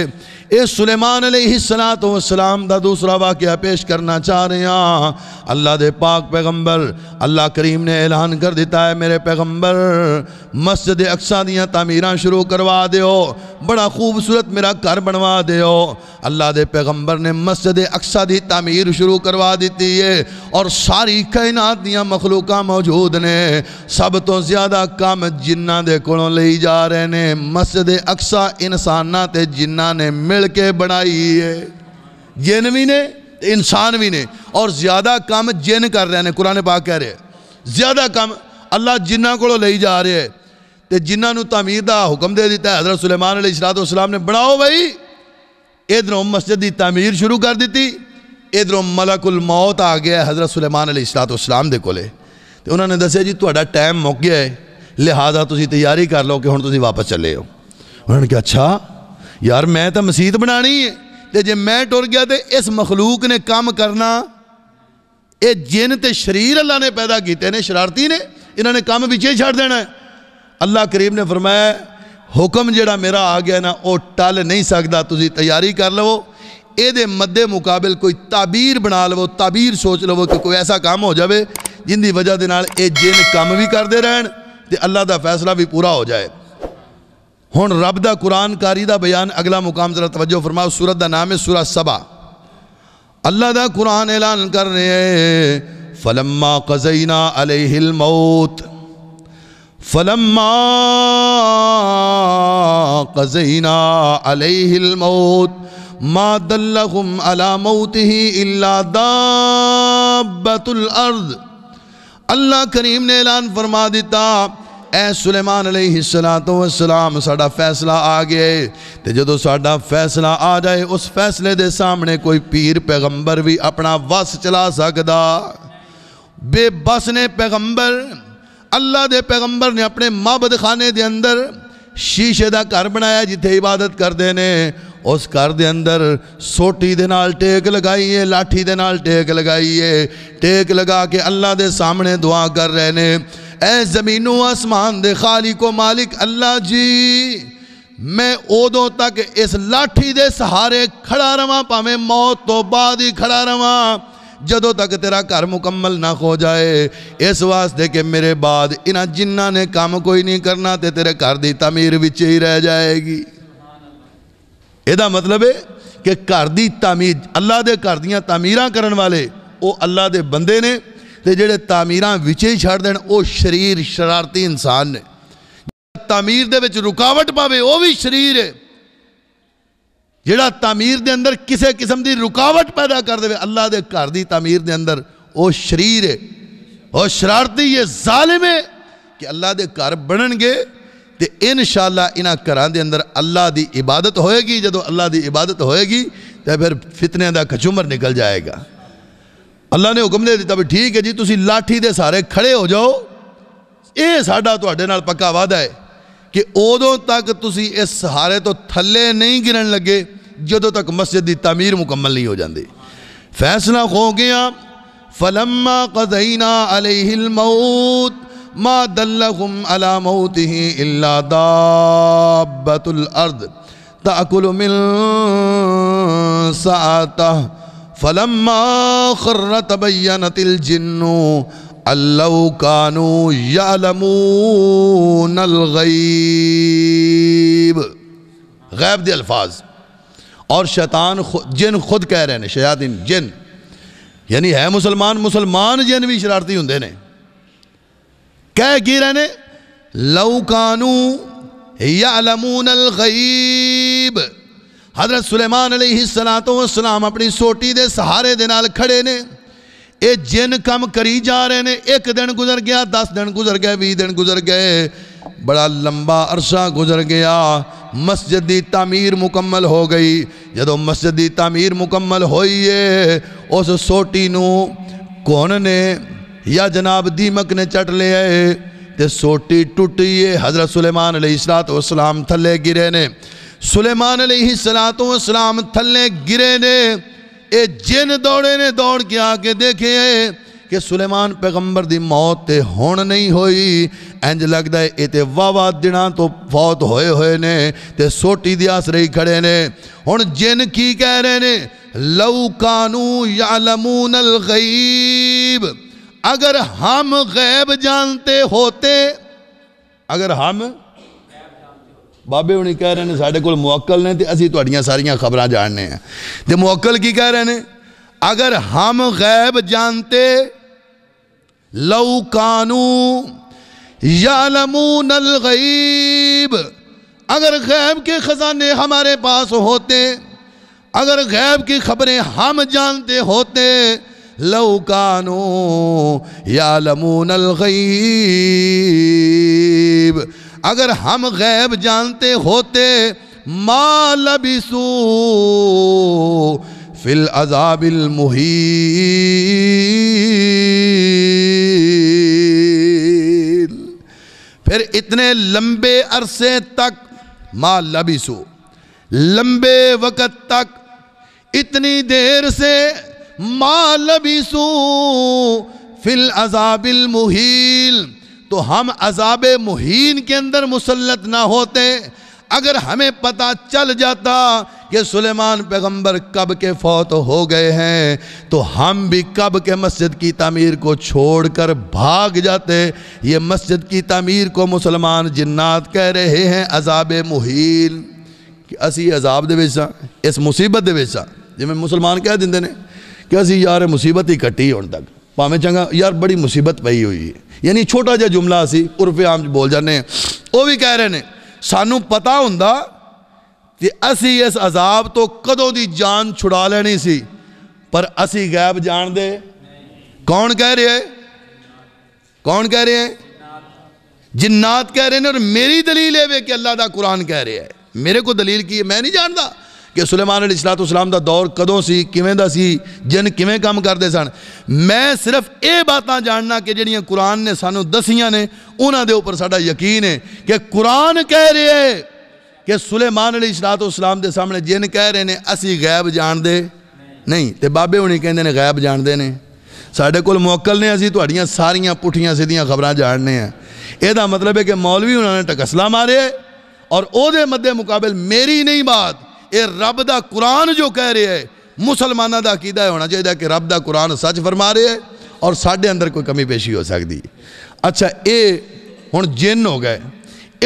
اے سلیمان علیہ السلام دا دوسرا واقعہ پیش کرنا چاہ رہے ہیں اللہ دے پاک پیغمبر اللہ کریم نے اعلان کر دیتا ہے میرے پیغمبر مسجد اقصادیاں تعمیران شروع کروا ہو بڑا خوبصورت میرا گھر بنوا اللہ دے پیغمبر نے مسجد اقصادی دی تعمیر شروع کروا دیتی ہے اور ساری کائنات دیا مخلوقہ موجود نے سب تو زیادہ کام جنہ دے کنوں لئی جا رہے نے مسجد انسانہ تے جنہ نے مل مل کے بنائی ہے جن بھی نے انسان بھی نے اور زیادہ کام جن کر رہے ہیں قرآن پاک کہہ رہے ہیں زیادہ کام اللہ جنہ کو لو لئی جا رہے ہیں تے جنہ نو تعمیر دا حکم دے دیتا ہے حضرت سلیمان علیہ السلام نے بڑھاؤ بھئی ایدر ام مسجد دی تعمیر شروع کر دیتی ایدر ام ملک الموت آگیا ہے حضرت سلیمان علیہ السلام دے کولے تے انہوں نے دسے جی تو اڈا ٹائم موقع ہے لہذا تسی تیاری کر لو کہ ہون تسی واپس چلے ہو انہوں نے کہا اچھا یار میں تو مسیحت بنا ہے تے جی میں ٹر گیا تو اس مخلوق نے کام کرنا یہ جن تو شریر اللہ نے پیدا کیتے ہیں شرارتی نے انہوں نے کام چھڑ دینا ہے اللہ کریم نے فرمایا حکم جڑا میرا آ گیا نا وہ ٹل نہیں سکتا تو تیاری کر لو یہ مد مقابل کوئی تعبیر بنا لو تعبیر سوچ لو کہ کوئی ایسا کام ہو جائے جن کی وجہ یہ جن کام بھی کرتے دا فیصلہ بھی پورا ہو جائے ہن رب دا قرآن کاری دا بیان اگلا مقام ذرا توجہ فرماؤ سورت دا نام ہے سورہ سبا اللہ دا قرآن اعلان کر رہے ہیں فلما قزینا علیہ الموت فلما قزینا علیہ الموت ما دلہم علا موتہ الا دابت الارض اللہ کریم نے اعلان فرما دیتا ہے اے سلیمان علیہ السلام ساڑھا فیصلہ آ گیا جدو جدو فیصلہ آ جائے اس فیصلے دے سامنے کوئی پیر پیغمبر بھی اپنا وس چلا سکتا بے بس نے پیغمبر اللہ دے پیغمبر نے اپنے خانے دے اندر شیشے دا گھر بنایا جتے عبادت کر دینے اس گھر دے اندر سوٹی دے نال ٹیک لگائیے لاٹھی نال ٹیک لگائیے ٹیک لگا کے اللہ دے سامنے دعا کر رہے اے و اسمان آسمان خالق کو مالک اللہ جی میں ادو تک اس لاٹھی سہارے کھڑا رہا پہ موت تو بعد ہی کھڑا رہا جدو تک تیرا گھر مکمل نہ ہو جائے اس واسطے کہ میرے بعد انہ جنہ نے کام کوئی نہیں کرنا تے تیرے گھر دی تعمیر ہی رہ جائے گی یہ مطلب ہے کہ گھر دی تعمیر اللہ دے گھر دیاں تعمیران کرن والے او اللہ دے بندے نے تے جڑے تعمیران وچے ہی چھڑ دیں او شریر شرارتی انسان نے تعمیر دے در راوٹ پہ او بھی شریر ہے جڑا تعمیر دے اندر کسے قسم دی رکاوٹ پیدا کر دے اللہ دے گھر دی تعمیر دے اندر او شریر ہے او شرارتی یہ ظالم ہے کہ اللہ دے گھر بننے گے تو ان شاء اللہ انہیں اندر اللہ دی عبادت ہوئے گی جدو اللہ دی عبادت ہوئے گی تے پھر فتنے کا کچمر نکل جائے گا اللہ نے حکم دے دیتا بھی ٹھیک ہے جی تسی لاٹھی سارے کھڑے ہو جاؤ نال پکا ہے کہ ادو تک اس سہارے تو تھلے نہیں گرن لگے جد تک مسجد دی تعمیر مکمل نہیں ہو جاتی فیصلہ ہو گیا فلما خر تبینت الجن اللو کانو یعلمون الغیب غیب دی الفاظ اور شیطان جن خود کہہ رہے ہیں شیاطین جن یعنی ہے مسلمان مسلمان جن بھی شرارتی ہوں نے کہہ کی رہے ہیں لو کانو یعلمون الغیب حضرت سلیمان علیہ السلام تو اپنی سوٹی دے سہارے دے نال کھڑے نے اے جن کم کری جا رہے نے ایک دن گزر گیا دس دن گزر گیا بھی دن گزر گئے بڑا لمبا عرصہ گزر گیا مسجد دی تعمیر مکمل ہو گئی جدو مسجد دی تعمیر مکمل ہوئی ہے اس سوٹی نو کون نے یا جناب دیمک نے چٹ لے آئے تے سوٹی ٹوٹی ہے حضرت سلیمان علیہ السلام تھلے گرے نے سلیمان علیہ السلام گرے نے نے اے جن دوڑے دوڑ کے دیکھے کہ سلیمان پیغمبر دی موت تے ہون نہیں ہوئی ہوئے ہوئے سوٹی دیا کھڑے نے ہوں جن کی کہہ رہے نے لو کانو یعلمون الغیب اگر ہم غیب جانتے ہوتے اگر ہم بابے انہیں کہہ رہے ہیں ساڈے کو موقع نے ساریاں خبران جاننے ہیں تو موکل کی کہہ رہے ہیں اگر ہم غیب جانتے لو کانو یعلمون الغیب اگر غیب کے خزانے ہمارے پاس ہوتے اگر غیب کی خبریں ہم جانتے ہوتے لو کانو یالم نل گئی اگر ہم غیب جانتے ہوتے ما لبسو فی العذاب المحیل پھر اتنے لمبے عرصے تک ما لبسو لمبے وقت تک اتنی دیر سے ما لبسو فی العذاب المحیل تو ہم عذاب مہین کے اندر مسلط نہ ہوتے اگر ہمیں پتا چل جاتا کہ سلیمان پیغمبر کب کے فوت ہو گئے ہیں تو ہم بھی کب کے مسجد کی تعمیر کو چھوڑ کر بھاگ جاتے یہ مسجد کی تعمیر کو مسلمان جنات کہہ رہے ہیں عذاب محن کہ اسی عذاب دے بیچا ہاں، اس مصیبت ہاں۔ جی مسلمان کہہ دنے کہ اسی یار مصیبت کٹی ہوں تک ਭਾਵੇਂ ਚੰਗਾ ਯਾਰ ਬੜੀ ਮੁਸੀਬਤ ਪਈ ਹੋਈ ਹੈ ਯਾਨੀ ਛੋਟਾ ਜਿਹਾ ਜੁਮਲਾ ਸੀ ਉਰਫੇ ਆਮ ਚ ਬੋਲ ਜਾਂਦੇ ਉਹ ਵੀ ਕਹਿ ਰਹੇ ਨੇ ਸਾਨੂੰ ਪਤਾ ਹੁੰਦਾ ਕਿ ਅਸੀਂ ਇਸ ਅਜ਼ਾਬ ਤੋਂ ਕਦੋਂ ਦੀ ਜਾਨ ਛੁਡਾ ਲੈਣੀ ਸੀ ਪਰ ਅਸੀਂ ਗਾਇਬ ਜਾਣਦੇ ਕੌਣ ਕਹਿ ਰਿਹਾ ਹੈ ਕੌਣ ਕਹਿ ਰਿਹਾ ਹੈ ਜਿੰਨਾਤ ਕਹਿ ਰਹੇ ਨੇ ਔਰ ਮੇਰੀ ਦਲੀਲ ਇਹ ਵੇ ਕਿ ਅੱਲਾ ਦਾ ਕੁਰਾਨ ਕਹਿ ਰਿਹਾ ਹੈ ਮੇਰੇ ਕੋ ਦਲੀਲ ਕੀ ਹੈ ਮੈਂ ਨਹੀਂ ਜਾਣਦਾ کہ سلیمان علیہ السلام دا دور قدوں سی کمیں دا سی جن کمیں کام کر دے سان میں صرف اے باتاں جاننا کہ جہاں قرآن نے سانو دسیاں نے انہ دے اوپر ساڑا یقین ہے کہ قرآن کہہ رہے ہیں کہ سلیمان علیہ السلام دے سامنے جن کہہ رہے ہیں اسی غیب جان دے نہیں تے بابے ہونی غیب جان دے ساڑے کل کوکل نے اسی تو اڑیاں سارا پٹیاں سیدیاں خبران جاننے ہیں اے دا مطلب ہے کہ مولوی انہوں نے ٹکسلا مارے اور وہ مدے مقابل میری نہیں بات اے رب دا قرآن جو کہہ رہے ہیں مسلمانہ دا عقیدہ مسلمانوں کا کہ رب دا قرآن سچ فرما رہے ہیں اور ساڑھے اندر کوئی کمی پیشی ہو سکتی اچھا اے ہوں جن ہو گئے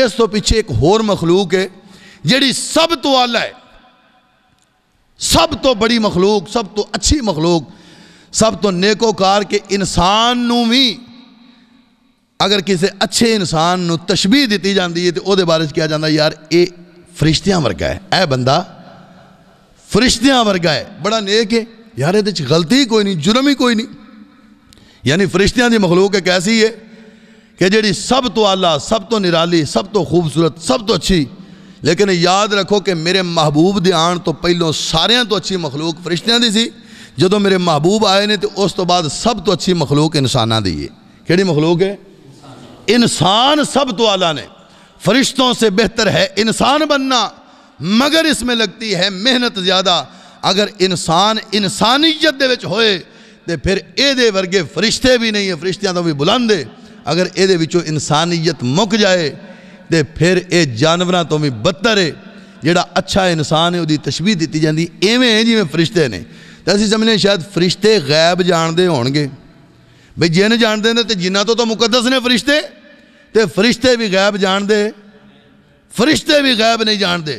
اس تو پیچھے ایک ہور مخلوق ہے جیڑی سب تو ہے سب تو بڑی مخلوق سب تو اچھی مخلوق سب تو نیکو کار کے انسان نومی اگر کسے اچھے انسان نو تشبیح دیتی جاتی ہے تو کیا جاندہ یار اے فرشتیاں مرکا ہے اے بندہ فرشتیاں ورگا ہے بڑا نیک ہے یار یہ غلطی کوئی نہیں جرم ہی کوئی نہیں یعنی فرشتیاں دی مخلوق ایک ایسی ہے کہ جڑی سب تو اعلیٰ سب تو نرالی سب تو خوبصورت سب تو اچھی لیکن یاد رکھو کہ میرے محبوب آن تو پہلوں سارے تو اچھی مخلوق فرشتیاں دی سی جدو میرے محبوب آئے نہیں تو اس تو بعد سب تو اچھی مخلوق انسانوں دی ہے کہڑی مخلوق ہے انسان سب تو اعلیٰ نے فرشتوں سے بہتر ہے انسان بننا مگر اس میں لگتی ہے محنت زیادہ اگر انسان انسانیت دے وچ ہوئے تو پھر اے دے ورگے فرشتے بھی نہیں ہیں فرشتیاں تو بھی بلندے اگر اے دے وچو انسانیت مک جائے تو پھر اے جانورہ تو بھی بتر ہے جیڑا اچھا انسان ہے دی تشبیح دیتی جاندی جاتی ہیں جی فرشتے نے تو اصل سمجھنے شاید فرشتے غائب جانتے ہونگے بھئی جن جاندے ہیں تو جنہ تو تو مقدس نے فرشتے تو فرشتے بھی غیب جاندے فرشتے بھی غیب نہیں جاندے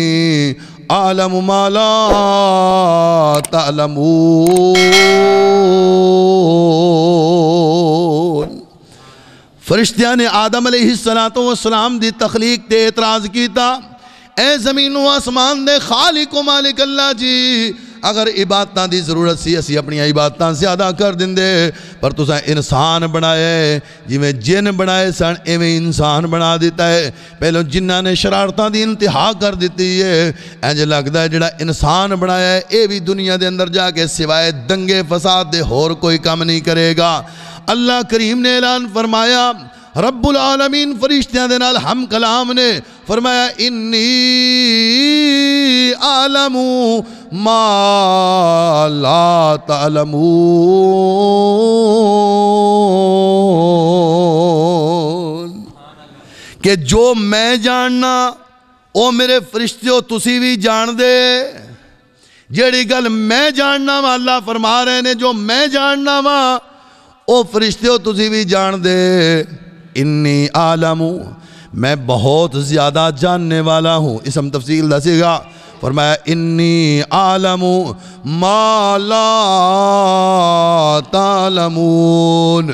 عالم مالا تعلمون فرشتیاں نے آدم علیہ السلام دی تخلیق دے اعتراض کیتا اے زمین و آسمان دے خالق و مالک اللہ جی اگر عبادتان دی ضرورت سی اسی اپنی عبادتان زیادہ کر دن دے پر تصا انسان بنائے جی میں جن بنائے سن میں انسان بنا دیتا ہے پہلو جنہ نے شرارتان دی انتہا کر دیتی ہے اینج لگتا ہے جڑا انسان بنایا ہے بھی دنیا دے اندر جا کے سوائے دنگے فساد دے اور کوئی کام نہیں کرے گا اللہ کریم نے اعلان فرمایا رب العالمین فرشتیاں ہم کلام نے فرمایا انی عالم لا عالمو کہ جو میں جاننا او میرے تسی بھی جان دے جیڑی گل میں جاننا اللہ فرما رہے نے جو میں جاننا و او فرشتیو تسی بھی جان دے انی آلمو میں بہت زیادہ جاننے والا ہوں اسم تفصیل دسے گا فرمایا انی ما لا تالمون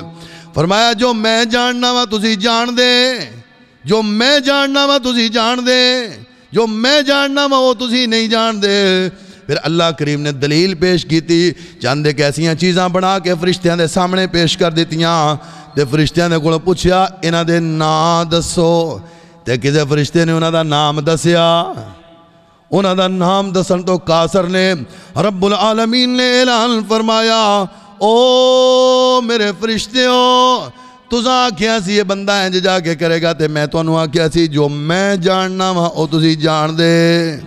فرمایا جو میں جاننا ہوا تسی جان دے جو میں جاننا ہوا تسی جان دے جو میں جاننا ہوا وہ تسی نہیں جان دے پھر اللہ کریم نے دلیل پیش کی تھی چند کیسی ہیں چیزاں بنا کے فرشتیاں سامنے پیش کر ہیں تو دے کو پوچھیا یہاں دے نام دسو تے کسے فرشتے نے انہوں دا نام دسیا انہوں دا نام دسن تو کاسر نے رب العالمین نے اعلان فرمایا او میرے فرشتے ہو تو آخیا سی یہ بندہ جو جا کے کرے گا تو میں جاننا وا او تسی جان دے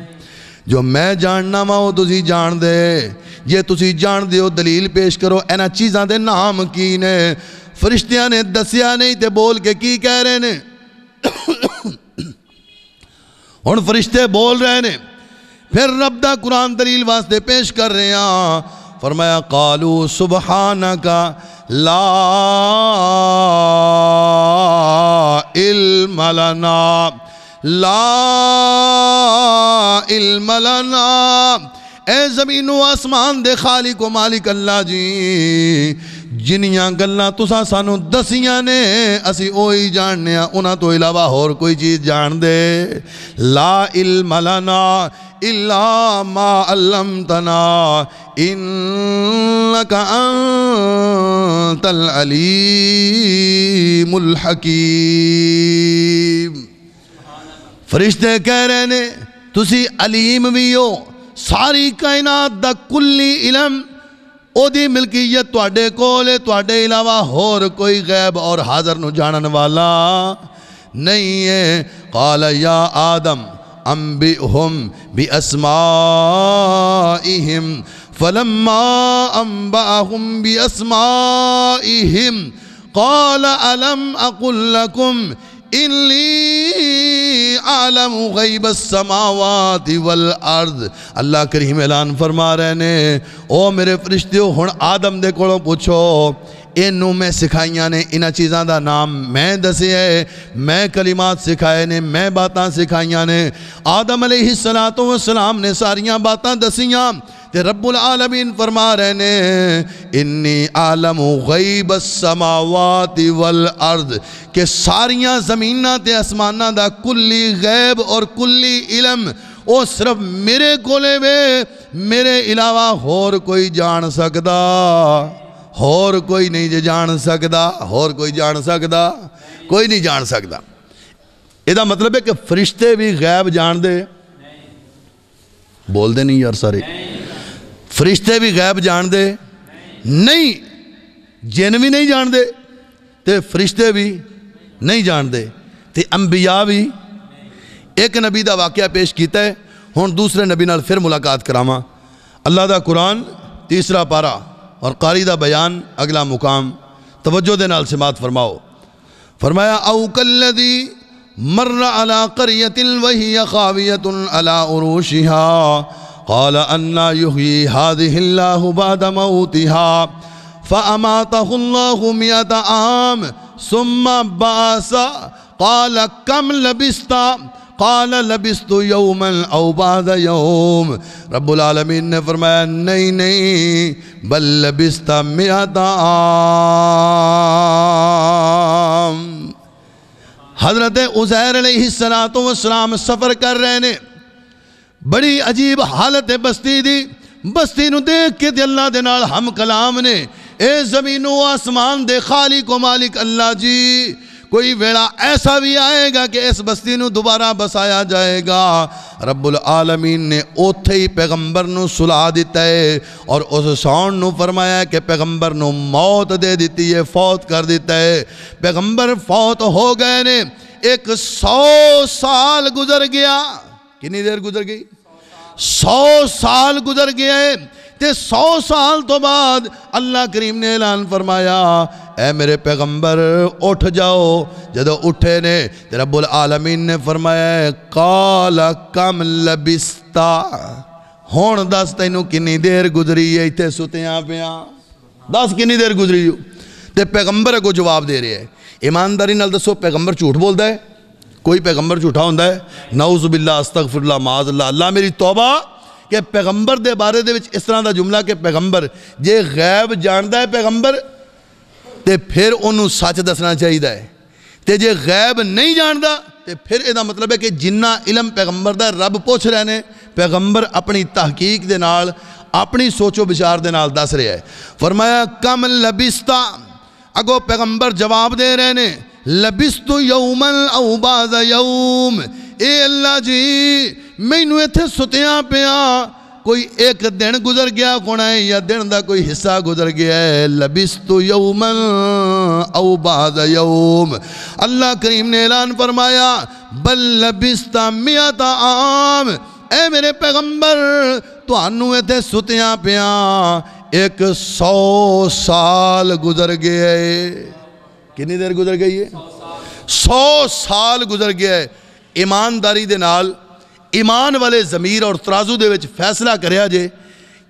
جو میں جاننا وا او تسی جان دے تسی جان دیو دلیل پیش کرو اینا چیزاں دے نام کی نے فرشتیاں نے دسیا نہیں تے بول کے کی کہہ رہے نے ہن فرشتے بول رہے نے پھر رب دا قرآن دلیل واسطے پیش کر رہے ہیں فرمایا قالو سبحانکا لا علم لنا لا علم لنا اے زمین و آسمان دے خالق و مالک اللہ جی جنیاں گلنا تصا سانو دسیاں نے اسی جاننے تو علاوہ اور کوئی چیز جان دے لا علم لنا الا ما علمتنا انکا انتا العلیم الحکیم فرشتے کہہ رہے نے علیم بھی ہو ساری کائنات دا کلی علم غیب اور حاضر والا نہیں قال یا آدم انبئہم بی اسمائیہم فلما انبئہم بی اسمائیہم قال علم اقل لکم علم انلی عالم غیب السماوات والارض اللہ کریم اعلان فرما رہنے او میرے فرشتیو ہن آدم دے کڑو پوچھو انو میں سکھائیاں نے انہ چیزاں دا نام میں دسے ہے میں کلمات سکھائے نے میں باتاں سکھائیاں نے آدم علیہ السلام نے ساریاں باتاں دسیاں رب العالمین فرما رہنے انی عالم غیب السماوات کہ ساریاں زمینہ تے اسمانہ دا کلی غیب اور کلی علم او صرف میرے کولے بے میرے علاوہ ہور کوئی جان سکتا کوئی نہیں جان سکتا کوئی جان سکتا کوئی نہیں جان سکتا ایدہ مطلب ہے کہ فرشتے بھی غیب بول دے نہیں یار سارے فرشتے بھی غیب جان دے نہیں جن بھی نہیں جان دے تے فرشتے بھی نہیں جان دے تے انبیاء بھی ایک نبی دا واقعہ پیش کیتا ہے ہون دوسرے نبی نال پھر ملاقات کراما اللہ دا قرآن تیسرا پارا اور قاری دا بیان اگلا مقام توجہ دے نال سماعت فرماؤ فرمایا او خاویت علا شیحا قال قال قال أنا يحيي هذه الله الله بعد بعد موتها فأماته مئة عام ثم بعث كم لبست لبست رب نے فرمایا نہیں نئی نئی بلست میاد حضرت عزیر علیہ السلام سفر کر رہے نے بڑی عجیب حالت ہے بستی دی بستی نو دیکھ کے دی اللہ ہم کلام نے اے زمین و آسمان دے خالی کو مالک اللہ جی کوئی ویڑا ایسا بھی آئے گا کہ اس بستی نو دوبارہ بسایا جائے گا رب العالمین نے اوتھے ہی پیغمبر نو سلا دیتا ہے اور اس ساؤنڈ فرمایا ہے کہ پیغمبر نو موت دے دیتی ہے فوت کر دیتا ہے پیغمبر فوت ہو گئے نے ایک سو سال گزر گیا کنی دیر گزر گئی سو سال گزر گیا ہے سو سال تو بعد اللہ کریم نے اعلان فرمایا اے میرے پیغمبر اٹھ جاؤ جدو اٹھے نے رب العالمین نے فرمایا ہے کم لبستا ہون دس تینوں کنی دیر گزری ہے اتنے ستیاں پیاں دس کنی دیر گزری تے پیغمبر کو جواب دے رہے ایمانداری دسو پیغمبر جھوٹ بول ہیں کوئی پیغمبر جھوٹا ہوندہ ہے نعوذ باللہ استغفر اللہ معاذ اللہ اللہ میری توبہ کہ پیغمبر دے بارے درج اس طرح دا جملہ کہ پیغمبر جے غیب جاندہ ہے پیغمبر تے پھر انہوں سچ دسنا چاہیے تے جے غیب نہیں جاندہ تے پھر یہ مطلب ہے کہ جنہ علم پیغمبر دا رب پوچھ رہے ہیں پیغمبر اپنی تحقیق دے نال اپنی سوچو بچارہ ہے فرمایا کم لبستہ اگو پیغمبر جواب دے رہے ہیں لبستو تو من او باز اللہ جی تھے ستیاں پہ پیا کوئی ایک دن گزر گیا کون یا دن دا کوئی حصہ گزر گیا ہے یوم اللہ کریم نے اعلان فرمایا بل لبستا میتا عام آم اے میرے پیغمبر تو ستیاں پہ پیا ایک سو سال گزر گئے کنی دیر گزر گئی ہے سو سال گزر گیا ہے ایمانداری دے نال ایمان والے ضمیر اور ترازو دے وچ فیصلہ کریا جے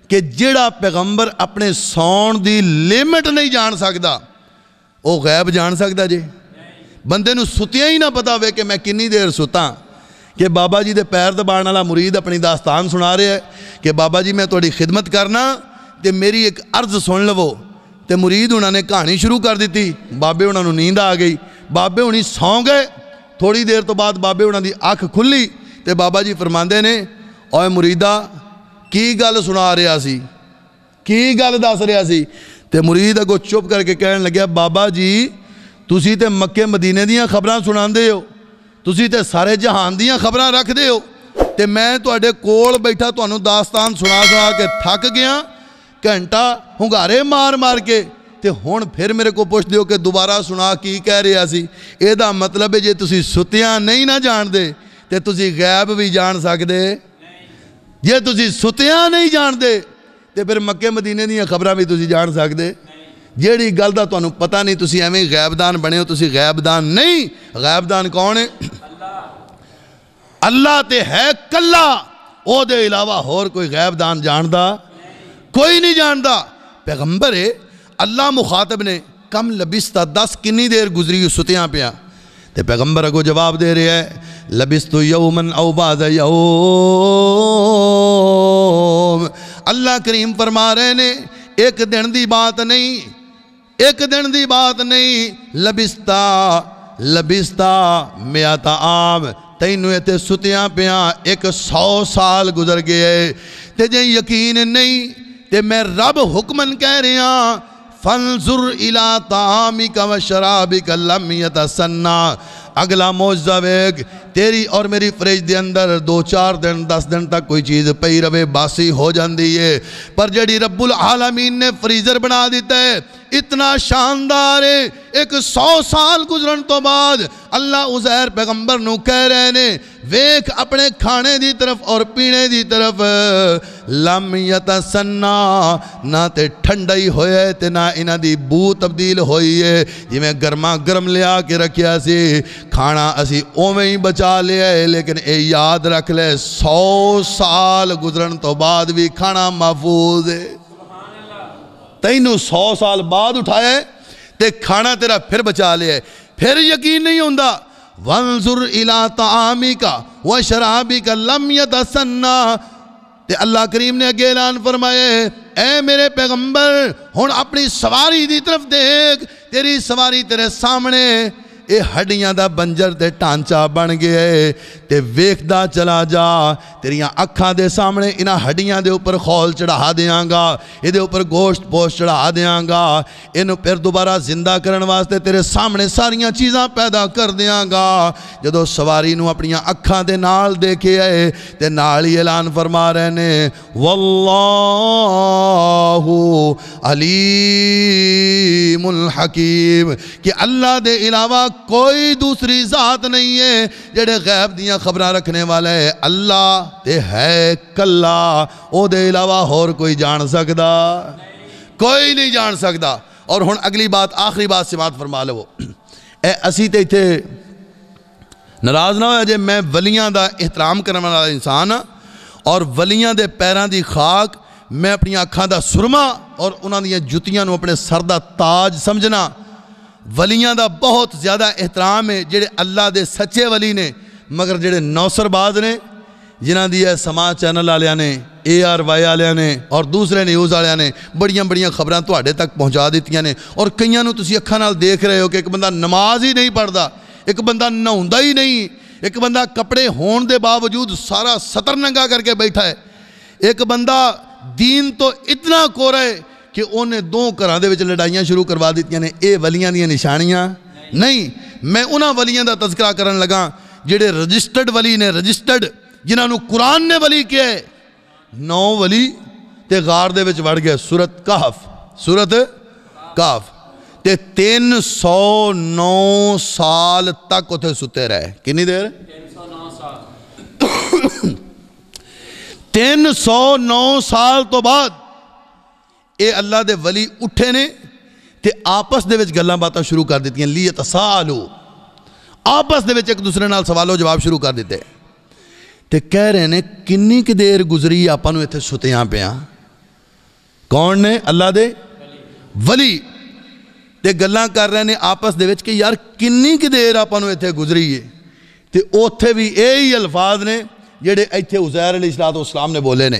کہ جڑا پیغمبر اپنے سون دی دیٹ نہیں جان سکتا وہ غیب جان سکتا جے بندے نو ستیاں ہی نہ پتا ہوئے کہ میں کنی دیر ستا کہ بابا جی دے پیر دبا والا مرید اپنی داستان سنا رہے کہ بابا جی میں تھوڑی خدمت کرنا کہ میری ایک عرض سن لو ਤੇ ਮੁਰੀਦ ਉਹਨਾਂ ਨੇ ਕਹਾਣੀ ਸ਼ੁਰੂ ਕਰ ਦਿੱਤੀ ਬਾਬੇ ਉਹਨਾਂ ਨੂੰ ਨੀਂਦ ਆ ਗਈ ਬਾਬੇ ਹੁਣੀ ਸੌਂ ਗਏ ਥੋੜੀ ਦੇਰ ਤੋਂ ਬਾਅਦ ਬਾਬੇ ਉਹਨਾਂ ਦੀ ਅੱਖ ਖੁੱਲੀ ਤੇ ਬਾਬਾ ਜੀ ਫਰਮਾਉਂਦੇ ਨੇ ਓਏ ਮੁਰੀਦਾ ਕੀ ਗੱਲ ਸੁਣਾ ਰਿਹਾ ਸੀ ਕੀ ਗੱਲ ਦੱਸ ਰਿਹਾ ਸੀ ਤੇ ਮੁਰੀਦ ਅਗੋ ਚੁੱਪ ਕਰਕੇ ਕਹਿਣ ਲੱਗਿਆ ਬਾਬਾ ਜੀ ਤੁਸੀਂ ਤੇ ਮੱਕੇ ਮਦੀਨੇ ਦੀਆਂ ਖਬਰਾਂ ਸੁਣਾਉਂਦੇ ਹੋ ਤੁਸੀਂ ਤੇ ਸਾਰੇ ਜਹਾਨ ਦੀਆਂ ਖਬਰਾਂ ਰੱਖਦੇ ਹੋ ਤੇ ਮੈਂ ਤੁਹਾਡੇ ਕੋਲ ਬੈਠਾ ਤੁਹਾਨੂੰ ਦਾਸਤਾਨ ਸੁਣਾ ਸੁਣਾ ਕੇ ਥੱਕ ਗਿਆ ਘੰਟਾ ਹੁੰਗਾਰੇ ਮਾਰ-ਮਾਰ ਕੇ ਤੇ ਹੁਣ ਫਿਰ ਮੇਰੇ ਕੋ ਪੁੱਛਦੇ ਹੋ ਕਿ ਦੁਬਾਰਾ ਸੁਣਾ ਕੀ ਕਹਿ ਰਿਹਾ ਸੀ ਇਹਦਾ ਮਤਲਬ ਹੈ ਜੇ ਤੁਸੀਂ ਸੁੱਤਿਆਂ ਨਹੀਂ ਨਾ ਜਾਣਦੇ ਤੇ ਤੁਸੀਂ ਗਾਇਬ ਵੀ ਜਾਣ ਸਕਦੇ ਜੇ ਤੁਸੀਂ ਸੁੱਤਿਆਂ ਨਹੀਂ ਜਾਣਦੇ ਤੇ ਫਿਰ ਮੱਕੇ ਮਦੀਨੇ ਦੀਆਂ ਖਬਰਾਂ ਵੀ ਤੁਸੀਂ ਜਾਣ ਸਕਦੇ ਜਿਹੜੀ ਗੱਲ ਦਾ ਤੁਹਾਨੂੰ ਪਤਾ ਨਹੀਂ ਤੁਸੀਂ ਐਵੇਂ ਗਾਇਬਦਾਨ ਬਣੇ ਹੋ ਤੁਸੀਂ ਗਾਇਬਦਾਨ ਨਹੀਂ ਗਾਇਬਦਾਨ ਕੌਣ ਹੈ ਅੱਲਾ ਤੇ ਹੈ ਕੱਲਾ ਉਹਦੇ ਇਲਾਵਾ ਹੋਰ ਕੋਈ ਗਾਇਬਦਾਨ ਜਾਣਦਾ کوئی نہیں جانتا پیغمبر ہے اللہ مخاطب نے کم لبستہ دس کنی دیر گزری ستیاں پیا پیغمبر کو جواب دے او ہے یوم اللہ کریم فرما رہے نے ایک دن دی بات نہیں ایک دن دی بات نہیں لبستہ لبستہ میاتا آم آ تینوں تے ستیاں پیا ایک سو سال گزر گئے تے جی یقین نہیں تے میں رب حکمن کہہ رہا ہیں فَنْزُرْ إِلَىٰ تَعَامِكَ وَشْرَابِكَ لَمْ يَتَسَنَّا اگلا موجزہ ویگ تیری اور میری فریج دے اندر دو چار دن دس دن تک کوئی چیز پئی روے باسی ہو جان ہے پر جڑی رب العالمین نے فریزر بنا دیتا ہے اتنا شاندار ہے ایک سو سال گزرن تو بعد اللہ عزیر پیغمبر نو کہہ رہے نے ویخ اپنے کھانے دی طرف اور پینے دی طرف یتا سننا نہ تے ٹھنڈا ہی ہوئے نہ دی بو تبدیل ہوئی ہے جی میں گرما گرم لیا کے رکھیا سی کھانا اسی اومیں ہی بچا لیا ہے لیکن اے یاد رکھ لے سو سال گزرن تو بعد بھی کھانا محفوظ ہے تینوں سو سال بعد اٹھایا ہے تے کھانا تیرا پھر بچا لیا ہے پھر یقین نہیں ہوندہ وَنْزُرْ إِلَىٰ تَعَامِكَ وَشَرَابِكَ لَمْ يَتَسَنَّا تے اللہ کریم نے اگے اعلان فرمائے اے میرے پیغمبر ہون اپنی سواری دی طرف دیکھ تیری سواری تیرے سامنے اے ہڈیاں دا بنجر کے ٹانچا بن گئے تے ویک دا چلا جا اکھان دے سامنے یہاں ہڈیاں دے اوپر خول چڑھا دیا گا یہ اوپر گوشت پوش چڑھا دیا گا یہ پھر دوبارہ زندہ کرن واسطے تیرے سامنے ساریاں چیزاں پیدا کر دیا گا جدو سواری نو اپنی اکھان دے نال دیکھے آئے تے نالی اعلان فرما رہنے واللہ علیم الحکیم کہ اللہ دے علاوہ کوئی دوسری ذات نہیں ہے جڑے غیب دیاں خبرہ رکھنے والا ہے اللہ ہے کلا او دے علاوہ کوئی جان سکتا کوئی نہیں جان سکتا اور ہن اگلی بات آخری بات سماعت فرما لو اسی تے اتنے ناراض نہ ہوا جی میں ولیاں دا احترام کرنے والا انسان ہاں اور پیران دی خاک میں اپنی اکھان دا سرما اور انہوں دیاں جتیاں نو اپنے سر تاج سمجھنا ولیاں دا بہت زیادہ احترام ہے جڑے اللہ دے سچے ولی نے مگر جڑے نوسر باز نے جنہاں ہے دماج چینل والیا نے اے آر وائی والے نے اور دوسرے نیوز والیا نے بڑیاں بڑی بڑی خبریں تک پہنچا دیتی ہیں اور کئیاں کئی نیو اکھا دیکھ رہے ہو کہ ایک بندہ نماز ہی نہیں پڑھتا ایک بندہ ناؤدا ہی نہیں ایک بندہ کپڑے ہون دے باوجود سارا سطر ننگا کر کے بیٹھا ہے ایک بندہ دین تو اتنا کور ہے ਕਿ ਉਹਨੇ ਦੋ ਘਰਾਂ ਦੇ ਵਿੱਚ ਲੜਾਈਆਂ ਸ਼ੁਰੂ ਕਰਵਾ ਦਿੱਤੀਆਂ ਨੇ ਇਹ ਵਲੀਆਂ ਦੀਆਂ ਨਿਸ਼ਾਨੀਆਂ ਨਹੀਂ ਮੈਂ ਉਹਨਾਂ ਵਲੀਆਂ ਦਾ ਤਜ਼ਕਰਾ ਕਰਨ ਲਗਾ ਜਿਹੜੇ ਰਜਿਸਟਰਡ ਵਲੀ ਨੇ ਰਜਿਸਟਰਡ ਜਿਨ੍ਹਾਂ ਨੂੰ ਕੁਰਾਨ ਨੇ ਵਲੀ ਕਿਹਾ ਨੌ ਵਲੀ ਤੇ ਗਾਰ ਦੇ ਵਿੱਚ ਵੜ ਗਏ ਸੂਰਤ ਕਾਫ ਸੂਰਤ ਕਾਫ ਤੇ 309 ਸਾਲ ਤੱਕ ਉੱਥੇ ਸੁੱਤੇ ਰਹੇ ਕਿੰਨੀ ਦੇਰ 309 ਸਾਲ 309 [coughs] ਸਾਲ ਤੋਂ ਬਾਅਦ اے اللہ دے ولی اٹھے نے تے آپس دے وچ گلات باتاں شروع کر دیتی ہیں لیت سالو آپس دے وچ ایک دوسرے نال سوال و جواب شروع کر دیتے تے کہہ رہے نے کنی دیر گزری اپنا اتنے ستیا پیا کون نے اللہ دے ولی تے گلیں کر رہے نے آپس دے وچ کہ یار کنی کن دیر گزری ہے تے اوتھے بھی اے ہی الفاظ نے جڑے ایتھے عزیر علیہ السلام نے بولے نے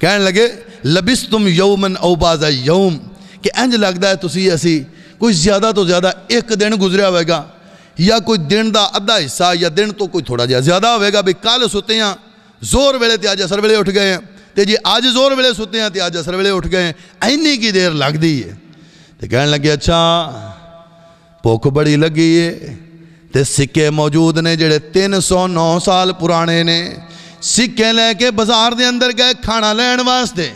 کہنے لگے لبیستم یو من او بازا یوم کہ انج لگتا ہے تسی ایسی کوئی زیادہ تو زیادہ ایک دن گزریا ہوئے گا یا کوئی دن دا ادھا حصہ یا دن تو کوئی تھوڑا جہا زیادہ ہوئے گا بھی کال ستے ہیں زور ویلے تھی آج اثر ویلے اٹھ گئے ہیں تے جی آج زور ویلے ستے ہیں تھی آج اثر ویلے اٹھ گئے ہیں اینی کی دیر لگ دی ہے تے کہنے لگے اچھا پوک بڑی لگی ہے تے سکے موجود نے جڑے تین سو نو سال پرانے نے ਸਿੱਕੇ ਲੈ ਕੇ ਬਾਜ਼ਾਰ ਦੇ ਅੰਦਰ ਗਏ ਖਾਣਾ ਲੈਣ ਵਾਸਤੇ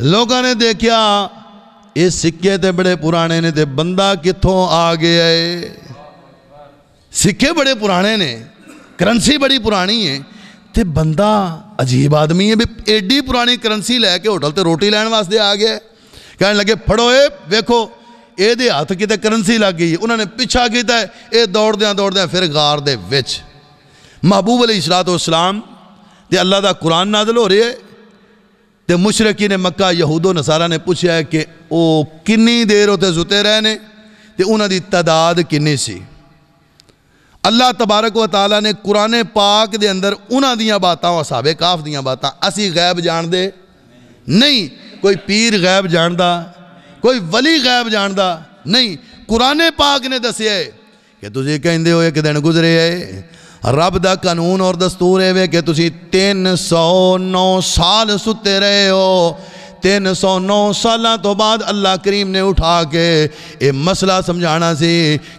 ਲੋਕਾਂ ਨੇ ਦੇਖਿਆ ਇਹ ਸਿੱਕੇ ਤੇ ਬੜੇ ਪੁਰਾਣੇ ਨੇ ਤੇ ਬੰਦਾ ਕਿੱਥੋਂ ਆ ਗਿਆ ਏ ਸਿੱਕੇ ਬੜੇ ਪੁਰਾਣੇ ਨੇ ਕਰੰਸੀ ਬੜੀ ਪੁਰਾਣੀ ਏ ਤੇ ਬੰਦਾ ਅਜੀਬ ਆਦਮੀ ਏ ਵੀ ਐਡੀ ਪੁਰਾਣੀ ਕਰੰਸੀ ਲੈ ਕੇ ਹੋਟਲ ਤੇ ਰੋਟੀ ਲੈਣ ਵਾਸਤੇ ਆ ਗਿਆ ਕਹਿਣ ਲੱਗੇ ਫੜੋ ਏ ਵੇਖੋ ਇਹਦੇ ਹੱਥ ਕਿਤੇ ਕਰੰਸੀ ਲੱਗ ਗਈ ਉਹਨਾਂ ਨੇ ਪਿੱਛਾ ਕੀਤਾ ਇਹ ਦੌੜਦਿਆਂ ਦੌੜਦਿਆਂ ਫਿਰ ਗਾਰ ਦੇ ਵਿੱਚ ਮਹਬੂਬ ਅਲੀ ਸਲਾਤੁ ਵਸਲਾਮ تے اللہ دا قرآن نادل ہو رہے ہے تے مشرقی نے مکہ و نصارہ نے پوچھا ہے کہ او کنی دیر ہوتے زتے رہنے تے انہوں دی تعداد کنی سی اللہ تبارک و تعالیٰ نے قرآن پاک دے اندر انہوں باتاں اور صحابے کاف دیاں باتاں اسی غیب جان دے نہیں کوئی پیر جان دا کوئی ولی جان دا نہیں قرآن پاک نے دسیا ہے کہ ہوئے کہ ایک دن گزرے ہے رب کا قانون اور دستور یہ ویک تھی تین سو نو سال ستے رہے ہو تین سو نو سالہ تو بعد اللہ کریم نے اٹھا کے یہ مسئلہ سمجھانا سی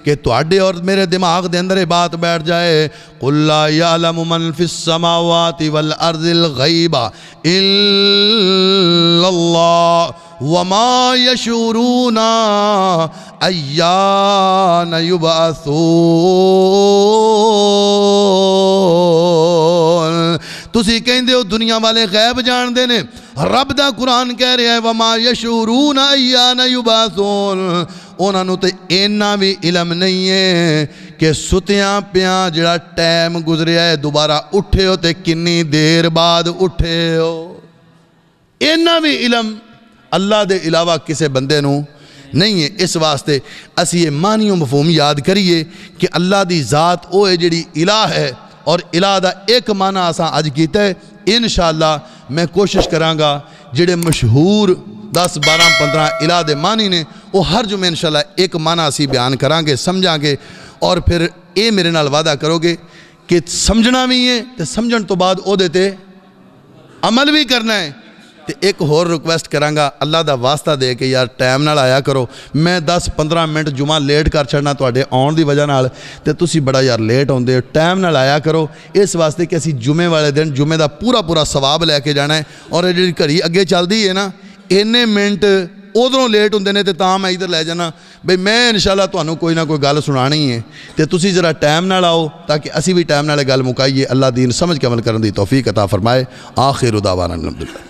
کہ تو اڈے اور میرے دماغ دے اندر یہ بات بیٹھ جائے قُلَّا يَعْلَمُ مَن فِي السَّمَاوَاتِ وَالْأَرْضِ الْغَيْبَ إِلَّا اللَّهُ وَمَا يَشُورُونَا اَيَّانَ يُبْعَثُونَ تسی دے دنیا والے غیب جان دینے رب دا قرآن کہہ رہے ہیں وما اَيَّانَ يُبَاثُونَ انہاں نو تے اینا بھی علم نہیں ہے کہ ستیاں پیاں جڑا ٹائم گزریا ہے دوبارہ اٹھے ہو تے کنی دیر بعد اٹھے ہو اینا بھی علم اللہ دے علاوہ کسے بندے نو نہیں ہے اس واسطے اسی یہ معنی و مفہوم یاد کریے کہ اللہ دی ذات وہ جڑی الہ ہے اور الادہ ایک آسا آج اج ہے انشاءاللہ میں کوشش گا جڑے مشہور دس بارہ پندرہ الہ دے معنی نے وہ ہر جمع انشاءاللہ ایک معنی آسی بیان کران گے سمجھا گے اور پھر اے میرے نال وعدہ کرو گے کہ سمجھنا بھی ہے تو سمجھن تو بعد او دیتے عمل بھی کرنا ہے تو ایک ہوکوسٹ کروں گا اللہ کا واسطہ دے کے یار ٹائم نال آیا کرو میں دس پندرہ منٹ جمعہ لیٹ کر چڑھنا تھوڑے آن کی وجہ تھی بڑا یار لیٹ آتے ہو ٹائم نال آیا کرو اس واسطے کہ اے جمے والے دن جمے کا پورا پورا سواب لے کے جان ہے اور جی گڑی اگیں چلتی ہے نا این منٹ ادھر لےٹ ہوں تو تم ادھر لے جانا بھائی میں ان شاء اللہ تعین کوئی نہ کوئی گل سنا ہی ہے تو تُری ذرا ٹائم نال آؤ تاکہ اے بھی ٹائم نال گل مکائیے اللہ دین سمجھ کمل کرنے کی توفیق عطا فرمائے آخر ادا وارملہ